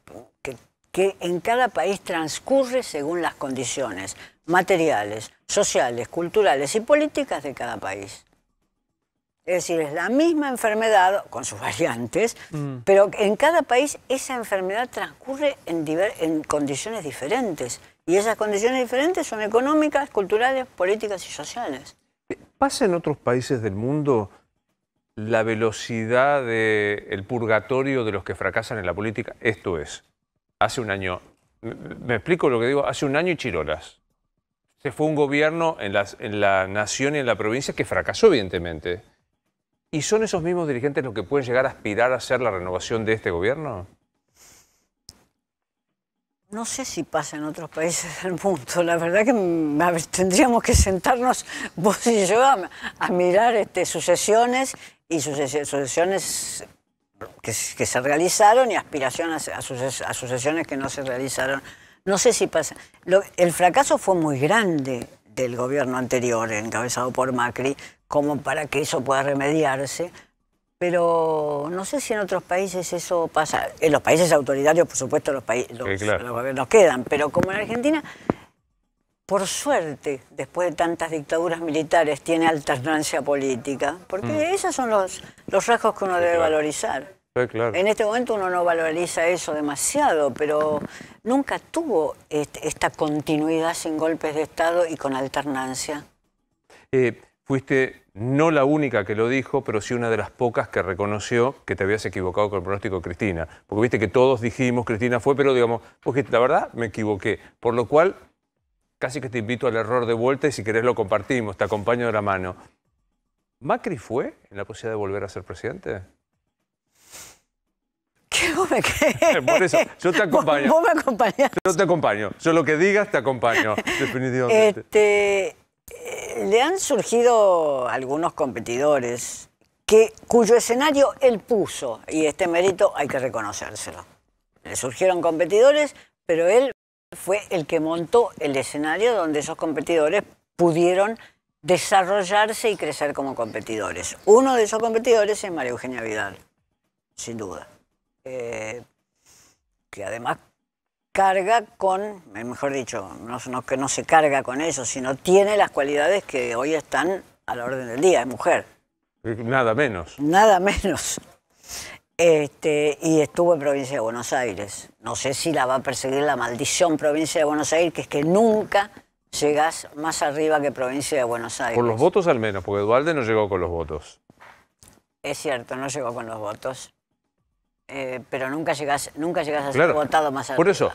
que en cada país transcurre según las condiciones materiales, sociales, culturales y políticas de cada país. Es decir, es la misma enfermedad, con sus variantes, mm. pero en cada país esa enfermedad transcurre en, condiciones diferentes. Y esas condiciones diferentes son económicas, culturales, políticas y sociales. ¿Pasa en otros países del mundo la velocidad del purgatorio de los que fracasan en la política? Esto es, hace un año, me explico lo que digo, hace un año y chirolas. Se fue un gobierno en, en la nación y en la provincia que fracasó evidentemente ¿Y son esos mismos dirigentes los que pueden llegar a aspirar a hacer la renovación de este gobierno? No sé si pasa en otros países del mundo. La verdad que mm, tendríamos que sentarnos <laughs> vos y yo a, mirar este, sucesiones y sucesiones que, se realizaron y aspiraciones a, sucesiones que no se realizaron. No sé si pasa. el fracaso fue muy grande del gobierno anterior, encabezado por Macri, como para que eso pueda remediarse. Pero no sé si en otros países eso pasa. En los países autoritarios, por supuesto, los, los, gobiernos quedan, pero como en Argentina, por suerte, después de tantas dictaduras militares, tiene alternancia política, porque mm. esos son los, los rasgos que uno debe valorizar. En este momento uno no valoriza eso demasiado, pero nunca tuvo esta continuidad sin golpes de Estado y con alternancia. Eh, Fuiste no la única que lo dijo, pero sí una de las pocas que reconoció que te habías equivocado con el pronóstico de Cristina. Porque viste que todos dijimos, Cristina fue, pero digamos, porque la verdad me equivoqué. Por lo cual, casi que te invito al error de vuelta y si querés lo compartimos, te acompaño de la mano. ¿Macri fue en la posibilidad de volver a ser presidente? ¿Qué vos me Por eso, yo te acompaño. Vos, me acompañás. Yo te acompaño. Yo lo que digas te acompaño, <laughs> definitivamente. Este, eh, le han surgido algunos competidores que, cuyo escenario él puso, y este mérito hay que reconocérselo. Le surgieron competidores, pero él fue el que montó el escenario donde esos competidores pudieron desarrollarse y crecer como competidores. Uno de esos competidores es María Eugenia Vidal, sin duda, eh, que además carga con, eh, mejor dicho, no, que no se carga con eso, sino tiene las cualidades que hoy están a la orden del día, es mujer. Eh, nada menos. Nada menos. Este, y estuvo en provincia de Buenos Aires. No sé si la va a perseguir la maldición provincia de Buenos Aires, que es que nunca llegas más arriba que provincia de Buenos Aires. Por los votos al menos, porque Eduardo no llegó con los votos. Es cierto, no llegó con los votos. Eh, pero nunca llegas, nunca llegas a ser votado más arriba. Por eso.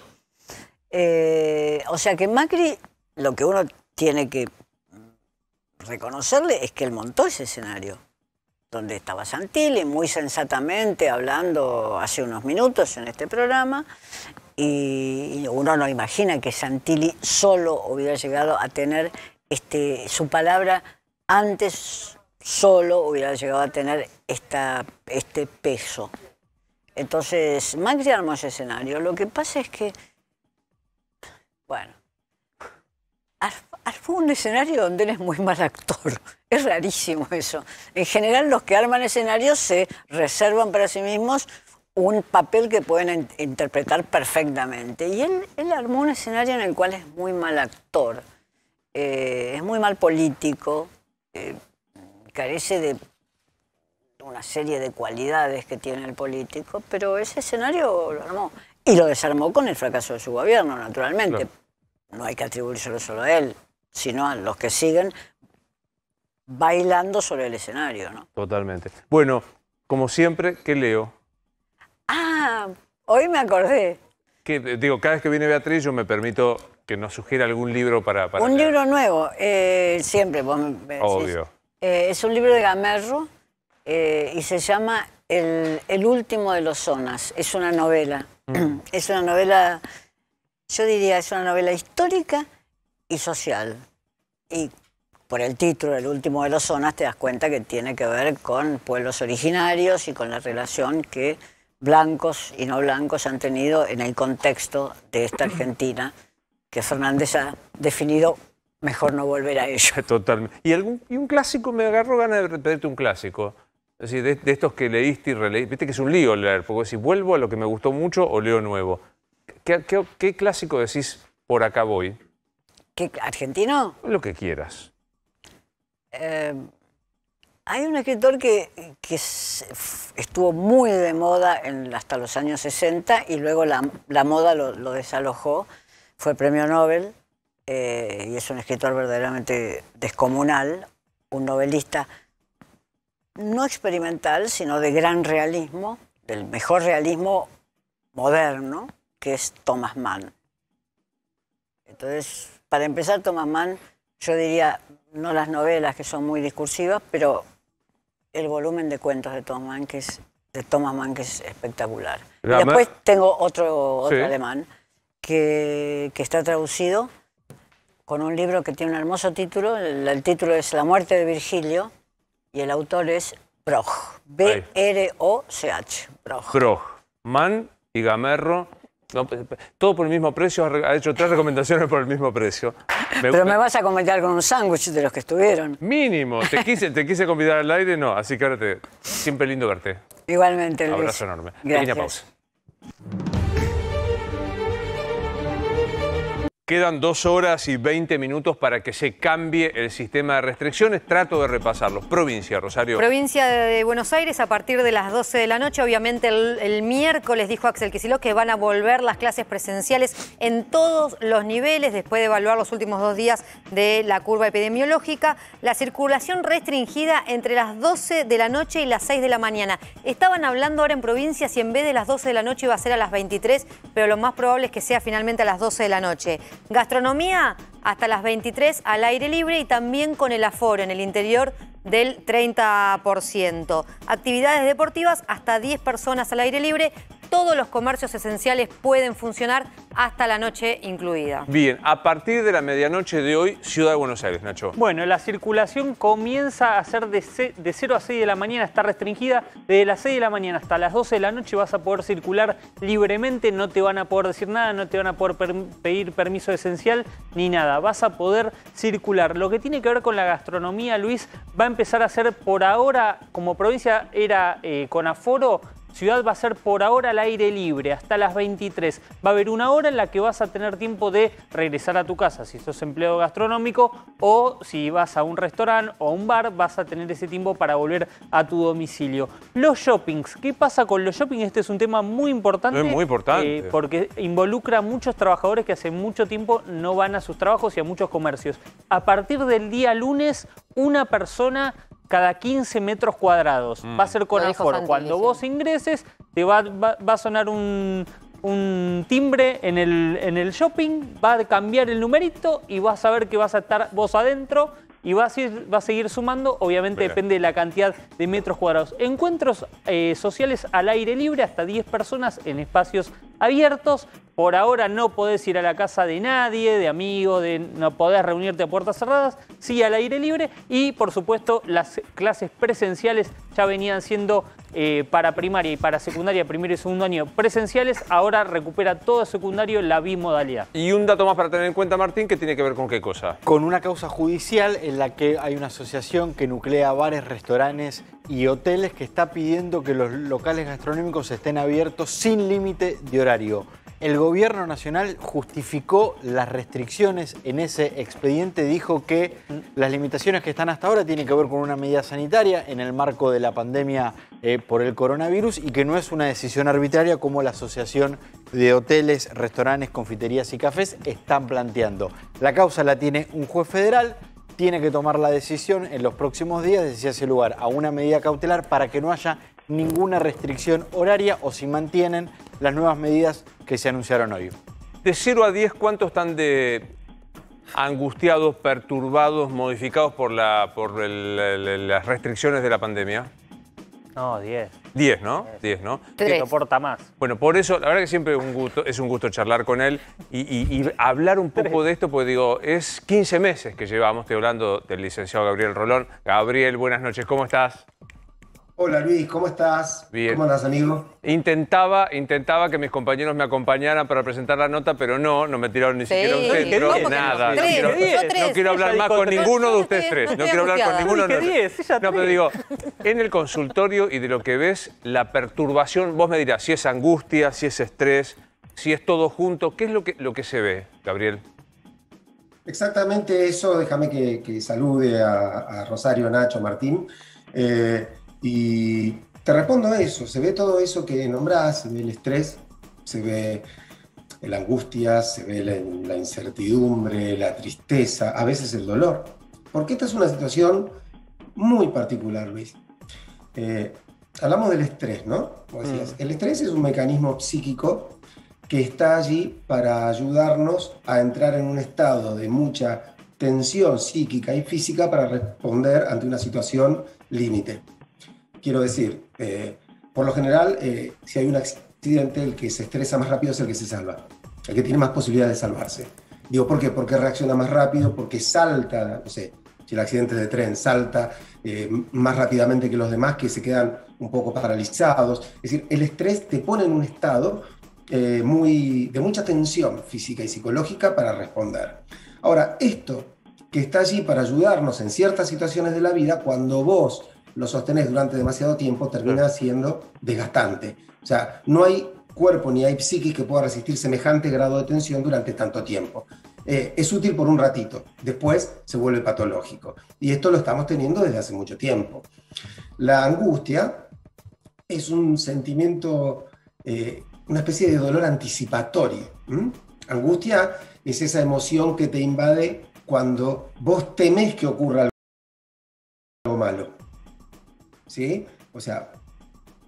Eh, o sea que Macri, lo que uno tiene que reconocerle es que él montó ese escenario, donde estaba Santilli muy sensatamente hablando hace unos minutos en este programa, y uno no imagina que Santilli solo hubiera llegado a tener este, su palabra antes solo hubiera llegado a tener esta, este peso. Entonces, Magri armó ese escenario. Lo que pasa es que, bueno, armó un escenario donde él es muy mal actor. <laughs> Es rarísimo eso. En general, los que arman escenarios se reservan para sí mismos un papel que pueden interpretar perfectamente. Y él, armó un escenario en el cual es muy mal actor, eh, es muy mal político, eh, carece de una serie de cualidades que tiene el político, pero ese escenario lo armó. Y lo desarmó con el fracaso de su gobierno, naturalmente. No, hay que atribuírselo solo a él, sino a los que siguen bailando sobre el escenario. ¿no? Totalmente. Bueno, como siempre, ¿qué leo? Ah, hoy me acordé. Que, eh, digo, cada vez que viene Beatriz yo me permito que nos sugiera algún libro para... un libro nuevo, eh, siempre. Vos Obvio. Eh, es un libro de Gamerro, eh, y se llama el, último de los Zonas. Es una novela. Mm. <clears throat> Es una novela, yo diría, es una novela histórica y social. Y por el título, El último de los Zonas, te das cuenta que tiene que ver con pueblos originarios y con la relación que blancos y no blancos han tenido en el contexto de esta Argentina que Fernández ha definido mejor no volver a ello. Totalmente. ¿Y, un clásico? Me agarro ganas de repetirte un clásico. Es de, estos que leíste y releíste, viste que es un lío leer, porque si vuelvo a lo que me gustó mucho o leo nuevo. ¿Qué, clásico decís por acá voy? ¿Argentino? Lo que quieras. Eh, hay un escritor que, estuvo muy de moda hasta los años 60 y luego la, moda lo, desalojó. Fue premio Nobel eh, y es un escritor verdaderamente descomunal, un novelista no experimental, sino de gran realismo, del mejor realismo moderno, que es Thomas Mann. Entonces, para empezar, Thomas Mann, yo diría, no las novelas que son muy discursivas, pero el volumen de cuentos de Thomas Mann, que es, de Thomas que es espectacular. después tengo otro, alemán que, está traducido con un libro que tiene un hermoso título. el título es La muerte de Virgilio, y el autor es Broch, B-R-O-C-H, Broch. Man y Gamerro, pues, todo por el mismo precio, ha hecho tres recomendaciones por el mismo precio. Pero me vas a comentar con un sándwich de los que estuvieron. Mínimo, te <laughs> quise, te quise convidar al aire, no, así que ahora te... Siempre lindo verte. Igualmente, Luis. Abrazo enorme. Gracias. pausa. quedan dos horas y 20 minutos para que se cambie el sistema de restricciones. Trato de repasarlos. Provincia, Rosario. Provincia de Buenos Aires, a partir de las 12 de la noche. Obviamente el, miércoles dijo Axel Kicillof que van a volver las clases presenciales en todos los niveles después de evaluar los últimos dos días de la curva epidemiológica. La circulación restringida entre las 12 de la noche y las 6 de la mañana. Estaban hablando ahora en provincia si en vez de las 12 de la noche iba a ser a las 23, pero lo más probable es que sea finalmente a las 12 de la noche. Gastronomía hasta las 23 al aire libre y también con el aforo en el interior del 30%. Actividades deportivas hasta 10 personas al aire libre, todos los comercios esenciales pueden funcionar hasta la noche incluida. Bien, a partir de la medianoche de hoy, Ciudad de Buenos Aires, Nacho. Bueno, la circulación comienza a ser de, 0 a 6 de la mañana, está restringida. Desde las 6 de la mañana hasta las 12 de la noche vas a poder circular libremente, no te van a poder decir nada, no te van a poder pedir permiso esencial ni nada. Vas a poder circular. Lo que tiene que ver con la gastronomía, Luis, va a empezar a ser por ahora, como provincia era eh, con aforo, Ciudad va a ser por ahora al aire libre, hasta las 23. Va a haber una hora en la que vas a tener tiempo de regresar a tu casa, si sos empleado gastronómico o si vas a un restaurante o un bar, vas a tener ese tiempo para volver a tu domicilio. Los shoppings, ¿qué pasa con los shoppings? Este es un tema muy importante. Es muy importante. Eh, porque involucra a muchos trabajadores que hace mucho tiempo no van a sus trabajos y a muchos comercios. A partir del día lunes, una persona cada 15 metros cuadrados. Mm. Va a ser con foro... Cuando vos ingreses, te va, a sonar un, un timbre en el, en el, shopping, va a cambiar el numerito y vas a ver que vas a estar vos adentro y vas a, a seguir sumando, obviamente depende de la cantidad de metros cuadrados. Encuentros eh, sociales al aire libre, hasta 10 personas en espacios abiertos. Por ahora no podés ir a la casa de nadie, de amigo, de, no podés reunirte a puertas cerradas, sí al aire libre y por supuesto las clases presenciales ya venían siendo eh, para primaria y para secundaria, primero y segundo año presenciales, ahora recupera todo secundario la bimodalidad. Y un dato más para tener en cuenta, Martín, que tiene que ver con qué cosa. Con una causa judicial en la que hay una asociación que nuclea bares, restaurantes y hoteles que está pidiendo que los locales gastronómicos estén abiertos sin límite de horario. El gobierno nacional justificó las restricciones en ese expediente, dijo que las limitaciones que están hasta ahora tienen que ver con una medida sanitaria en el marco de la pandemia eh, por el coronavirus y que no es una decisión arbitraria como la Asociación de Hoteles, Restaurantes, Confiterías y Cafés están planteando. La causa la tiene un juez federal, tiene que tomar la decisión en los próximos días de si hace lugar a una medida cautelar para que no haya ninguna restricción horaria o si mantienen las nuevas medidas que se anunciaron hoy. De 0 a 10, ¿cuántos están de angustiados, perturbados, modificados por, las restricciones de la pandemia? No, 10. 10, ¿no? 10, ¿no? Que soporta más. Bueno, por eso, la verdad que siempre un gusto, es un gusto charlar con él y, hablar un poco de esto, porque digo, es 15 meses que llevamos, estoy hablando del licenciado Gabriel Rolón. Gabriel, buenas noches, ¿cómo estás? Hola Luis, ¿cómo estás? Bien. ¿Cómo andas, amigo? Intentaba, intentaba que mis compañeros me acompañaran para presentar la nota, pero no, no me tiraron ni siquiera un centro, nada. No, quiero, hablar más con ninguno de ustedes tres. No quiero hablar con ninguno de ustedes. No, pero digo, en el consultorio y de lo que ves, la perturbación, vos me dirás si es angustia, si es estrés, si es todo junto, ¿qué es lo que, lo que se ve, Gabriel? Exactamente eso, déjame que, salude a, a, Rosario, Nacho, Martín. Eh, y te respondo a eso, se ve todo eso que nombrás, se ve el estrés, se ve la angustia, se ve la, incertidumbre, la tristeza, a veces el dolor. Porque esta es una situación muy particular, Luis. Eh, hablamos del estrés, ¿no? Decías, mm. El estrés es un mecanismo psíquico que está allí para ayudarnos a entrar en un estado de mucha tensión psíquica y física para responder ante una situación límite. Quiero decir, eh, por lo general, eh, si hay un accidente, el que se estresa más rápido es el que se salva, el que tiene más posibilidades de salvarse. Digo, ¿por qué? Porque reacciona más rápido, porque salta, no sé, si el accidente de tren, salta eh, más rápidamente que los demás que se quedan un poco paralizados. Es decir, el estrés te pone en un estado muy, de mucha tensión física y psicológica para responder. Ahora, esto que está allí para ayudarnos en ciertas situaciones de la vida, cuando vos lo sostenes durante demasiado tiempo, termina siendo desgastante. O sea, no hay cuerpo ni hay psiquis que pueda resistir semejante grado de tensión durante tanto tiempo. Eh, es útil por un ratito, después se vuelve patológico. Y esto lo estamos teniendo desde hace mucho tiempo. La angustia es un sentimiento, eh, una especie de dolor anticipatorio. Angustia es esa emoción que te invade cuando vos temes que ocurra algo malo. ¿sí? O sea,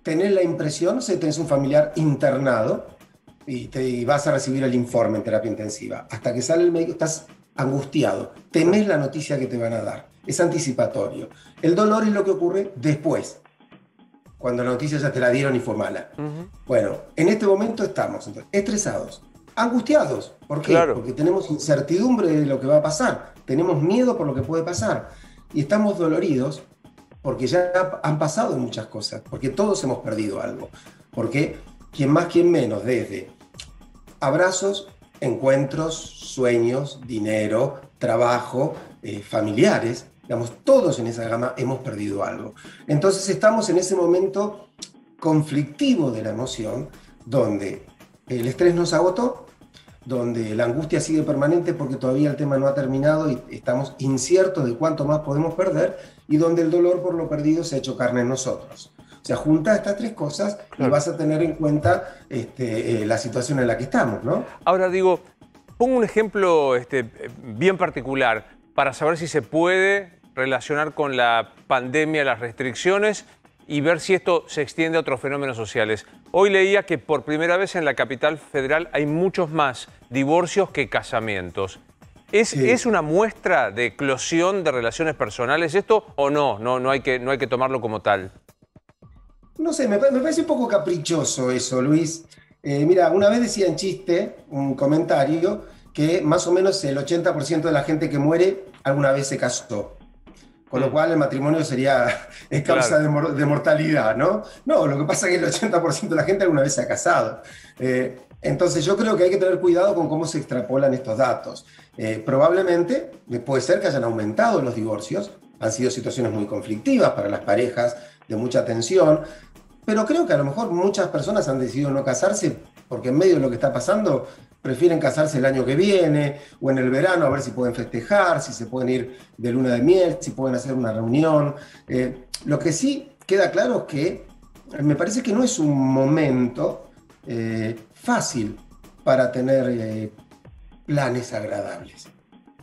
tenés la impresión, o tenés un familiar internado y, te, vas a recibir el informe en terapia intensiva. Hasta que sale el médico, estás angustiado, temes la noticia que te van a dar, es anticipatorio. El dolor es lo que ocurre después, cuando la noticia ya te la dieron y fue mala. Bueno, en este momento estamos estresados, angustiados. ¿Por qué? Porque tenemos incertidumbre de lo que va a pasar, tenemos miedo por lo que puede pasar y estamos doloridos porque ya han pasado muchas cosas, porque todos hemos perdido algo, porque quien más, quien menos, desde abrazos, encuentros, sueños, dinero, trabajo, eh, familiares, digamos, todos en esa gama hemos perdido algo. Entonces estamos en ese momento conflictivo de la emoción, donde el estrés nos agotó, donde la angustia sigue permanente porque todavía el tema no ha terminado y estamos inciertos de cuánto más podemos perder y donde el dolor por lo perdido se ha hecho carne en nosotros. O sea, junta estas tres cosas y vas a tener en cuenta este, eh, la situación en la que estamos, ¿no? Ahora digo, pongo un ejemplo este, bien particular para saber si se puede relacionar con la pandemia, las restricciones y ver si esto se extiende a otros fenómenos sociales. Hoy leía que por primera vez en la capital federal hay muchos más divorcios que casamientos. ¿Es, una muestra de eclosión de relaciones personales esto o no? No, no, hay, que, no hay que tomarlo como tal. No sé, me, parece un poco caprichoso eso, Luis. Eh, mira, una vez decía en chiste, un comentario, que más o menos el 80% de la gente que muere alguna vez se casó. Con lo mm. cual el matrimonio sería <laughs> causa de, mortalidad, ¿no? No, lo que pasa es que el 80% de la gente alguna vez se ha casado. Eh, entonces yo creo que hay que tener cuidado con cómo se extrapolan estos datos. Eh, probablemente puede ser que hayan aumentado los divorcios, han sido situaciones muy conflictivas para las parejas, de mucha tensión, pero creo que a lo mejor muchas personas han decidido no casarse porque en medio de lo que está pasando prefieren casarse el año que viene o en el verano a ver si pueden festejar, si se pueden ir de luna de miel, si pueden hacer una reunión. Eh, lo que sí queda claro es que me parece que no es un momento eh, fácil para tener eh, planes agradables.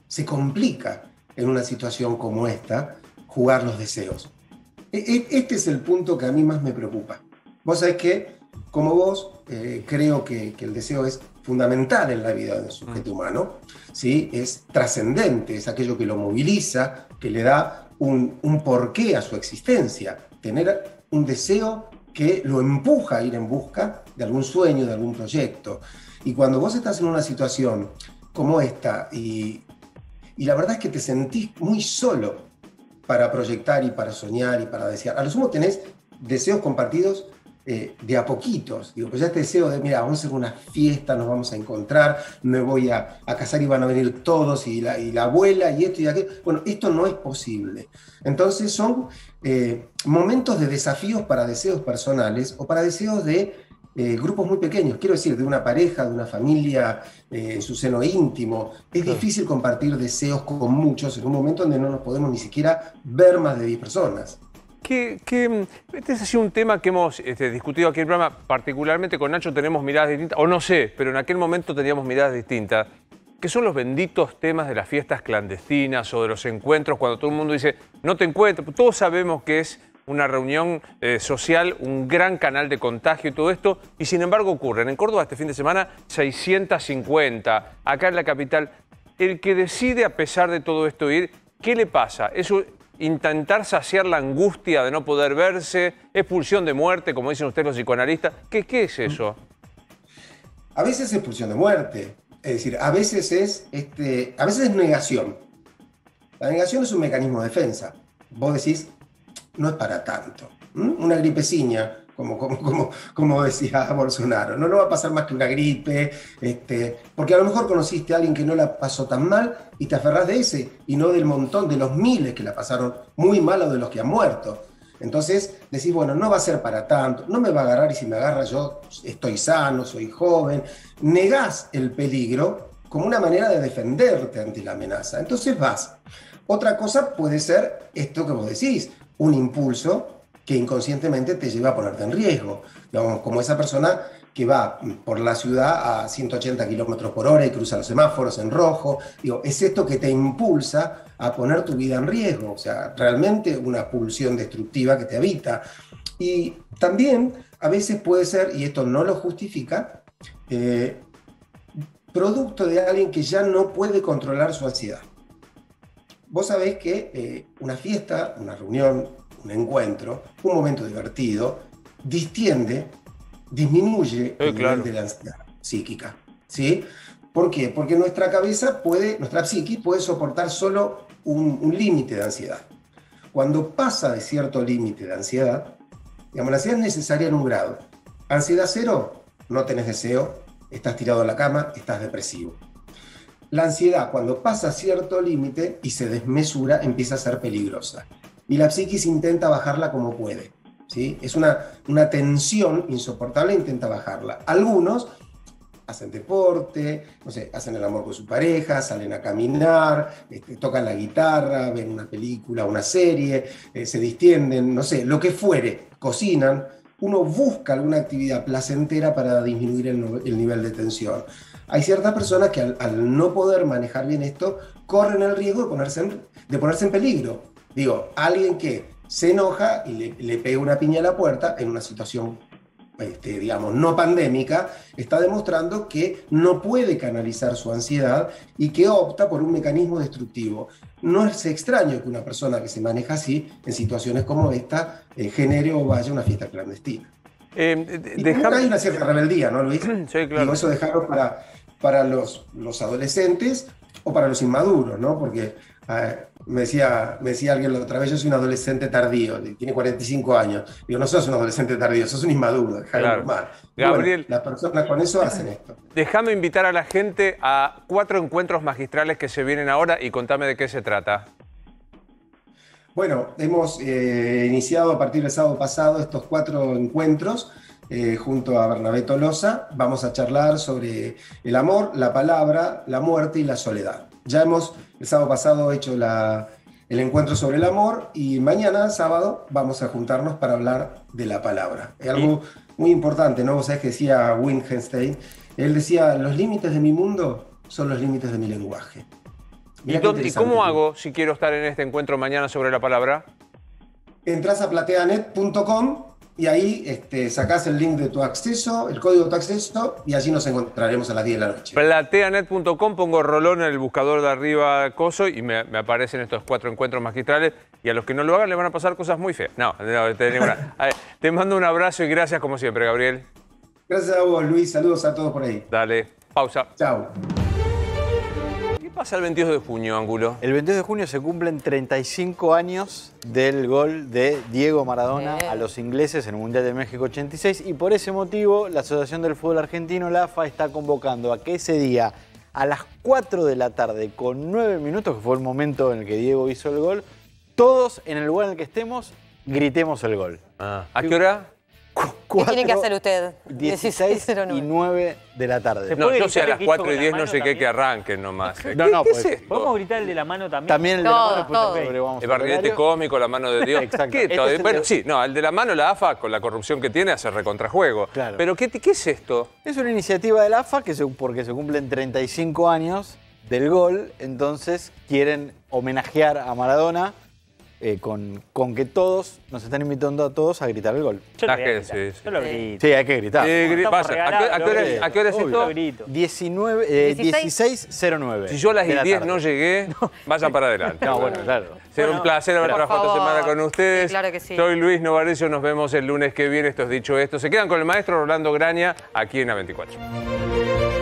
Se complica en una situación como esta jugar los deseos. E, e, este es el punto que a mí más me preocupa. Vos sabés que, como vos, creo que, el deseo es fundamental en la vida del sujeto mm. humano, ¿sí? es trascendente, es aquello que lo moviliza, que le da un, un porqué a su existencia, tener un deseo que lo empuja a ir en busca de algún sueño, de algún proyecto. Y cuando vos estás en una situación como esta y, y la verdad es que te sentís muy solo para proyectar y para soñar y para desear, a lo sumo tenés deseos compartidos eh, de a poquitos. Digo, pues ya este deseo de, mira, vamos a hacer una fiesta, nos vamos a encontrar, me voy a, casar y van a venir todos, y la, abuela, y esto y aquello. Bueno, esto no es posible. Entonces son eh, momentos de desafíos para deseos personales o para deseos de eh, grupos muy pequeños, quiero decir, de una pareja, de una familia, en su seno íntimo. Es difícil compartir deseos con muchos en un momento donde no nos podemos ni siquiera ver más de 10 personas. Mm, este ha sido un tema que hemos este, discutido aquí en el programa, particularmente con Nacho tenemos miradas distintas, o no sé, pero en aquel momento teníamos miradas distintas, que son los benditos temas de las fiestas clandestinas o de los encuentros, cuando todo el mundo dice, no te encuentro, todos sabemos que es una reunión eh, social, un gran canal de contagio y todo esto, y sin embargo ocurren. En Córdoba este fin de semana 650, acá en la capital. El que decide a pesar de todo esto ir, ¿qué le pasa? Eso intentar saciar la angustia de no poder verse, expulsión de muerte, como dicen ustedes los psicoanalistas. ¿Qué, es eso? A veces es expulsión de muerte, es decir, a veces es, este, a veces es negación. La negación es un mecanismo de defensa. Vos decís, no es para tanto. Una gripecina como, como, como, como decía <laughs> Bolsonaro. No, lo va a pasar más que una gripe, este, porque a lo mejor conociste a alguien que no la pasó tan mal y te aferrás de ese y no del montón, de los miles que la pasaron muy mal o de los que han muerto. Entonces decís, bueno, no va a ser para tanto, no me va a agarrar y si me agarra yo estoy sano, soy joven. Negás el peligro como una manera de defenderte ante la amenaza. Entonces vas. Otra cosa puede ser esto que vos decís, un impulso que inconscientemente te lleva a ponerte en riesgo. como esa persona que va por la ciudad a 180 kilómetros por hora y cruza los semáforos en rojo. Digo, es esto que te impulsa a poner tu vida en riesgo. O sea, realmente una pulsión destructiva que te habita. Y también a veces puede ser, y esto no lo justifica, eh, producto de alguien que ya no puede controlar su ansiedad. Vos sabés que eh, una fiesta, una reunión, un encuentro, un momento divertido, distiende, disminuye el eh, nivel de la ansiedad psíquica. ¿sí? ¿Por qué? Porque nuestra cabeza puede, nuestra psiqui puede soportar solo un, límite de ansiedad. Cuando pasa de cierto límite de ansiedad, digamos, la ansiedad es necesaria en un grado. Ansiedad cero, no tenés deseo, estás tirado a la cama, estás depresivo. La ansiedad, cuando pasa cierto límite y se desmesura, empieza a ser peligrosa y la psiquis intenta bajarla como puede. ¿sí? Es una, una tensión insoportable, intenta bajarla. Algunos hacen deporte, no sé, hacen el amor con su pareja, salen a caminar, este, tocan la guitarra, ven una película, una serie, eh, se distienden, no sé, lo que fuere, cocinan. Uno busca alguna actividad placentera para disminuir el, nivel de tensión. Hay ciertas personas que al, no poder manejar bien esto, corren el riesgo de ponerse de ponerse en peligro. Digo, alguien que se enoja y le, pega una piña a la puerta en una situación, este, digamos, no pandémica, está demostrando que no puede canalizar su ansiedad y que opta por un mecanismo destructivo. No es extraño que una persona que se maneja así, en situaciones como esta, eh, genere o vaya a una fiesta clandestina. Eh, dejar... Hay una cierta rebeldía, ¿no, Luis? <clears throat> Sí, claro. Digo, eso dejarlo para, para los, los adolescentes o para los inmaduros, ¿no? Porque me, decía, me decía alguien la otra vez, yo soy un adolescente tardío, tiene 45 años. Digo, no sos un adolescente tardío, sos un inmaduro, claro. Gabriel, las personas con eso hacen esto. Déjame invitar a la gente a cuatro encuentros magistrales que se vienen ahora y contame de qué se trata. Bueno, hemos eh, iniciado a partir del sábado pasado estos cuatro encuentros. Eh, junto a Bernabé Tolosa, vamos a charlar sobre el amor, la palabra, la muerte y la soledad. Ya hemos el sábado pasado he hecho el encuentro sobre el amor y mañana, sábado, vamos a juntarnos para hablar de la palabra. Es algo muy importante, ¿no? Vos sabés que decía Wittgenstein, él decía, los límites de mi mundo son los límites de mi lenguaje. ¿Y cómo hago si quiero estar en este encuentro mañana sobre la palabra? Entrás a plateanet.com y ahí este, sacás el link de tu acceso, el código de tu acceso, y allí nos encontraremos a las 10 de la noche. Plateanet.com, pongo Rolón en el buscador de arriba Coso y me, aparecen estos cuatro encuentros magistrales. Y a los que no lo hagan le van a pasar cosas muy feas. No, no te, <laughs> te mando un abrazo y gracias como siempre, Gabriel. Gracias a vos, Luis. Saludos a todos por ahí. Dale, pausa. Chao pasa el 22 de junio, Angulo? El 22 de junio se cumplen 35 años del gol de Diego Maradona a los ingleses en el Mundial de México 86 y por ese motivo la Asociación del Fútbol Argentino, la AFA, está convocando a que ese día a las 4 de la tarde con 9 minutos, que fue el momento en el que Diego hizo el gol, todos en el lugar en el que estemos gritemos el gol. Ah. ¿A qué hora? ¿Qué tiene que hacer usted? 16 y 9 de la tarde. No, yo sé a las 4 y 10 no sé qué que arranquen nomás. <laughs> No, no, pues, ¿Podemos gritar el de la mano también? También el de la mano. el barrilete cómico, la mano de Dios. <laughs> Exacto. Este sí, no, el de la mano, la AFA, con la corrupción que tiene, hace recontrajuego. Claro. Pero ¿qué, es esto? Es una iniciativa de la AFA que porque se cumplen 35 años del gol, entonces quieren homenajear a Maradona eh, con, que todos nos están invitando a todos a gritar el gol. Sí, hay que gritar. Eh, ¿A, qué, hora, 19, 16.09. Eh, si yo a las 10 no llegué, <laughs> vaya para adelante. claro. Será un placer haber trabajado esta semana con ustedes. claro que sí. Soy Luis Novarecio, nos vemos el lunes que viene. Esto es dicho esto. Se quedan con el maestro Rolando Graña aquí en A24.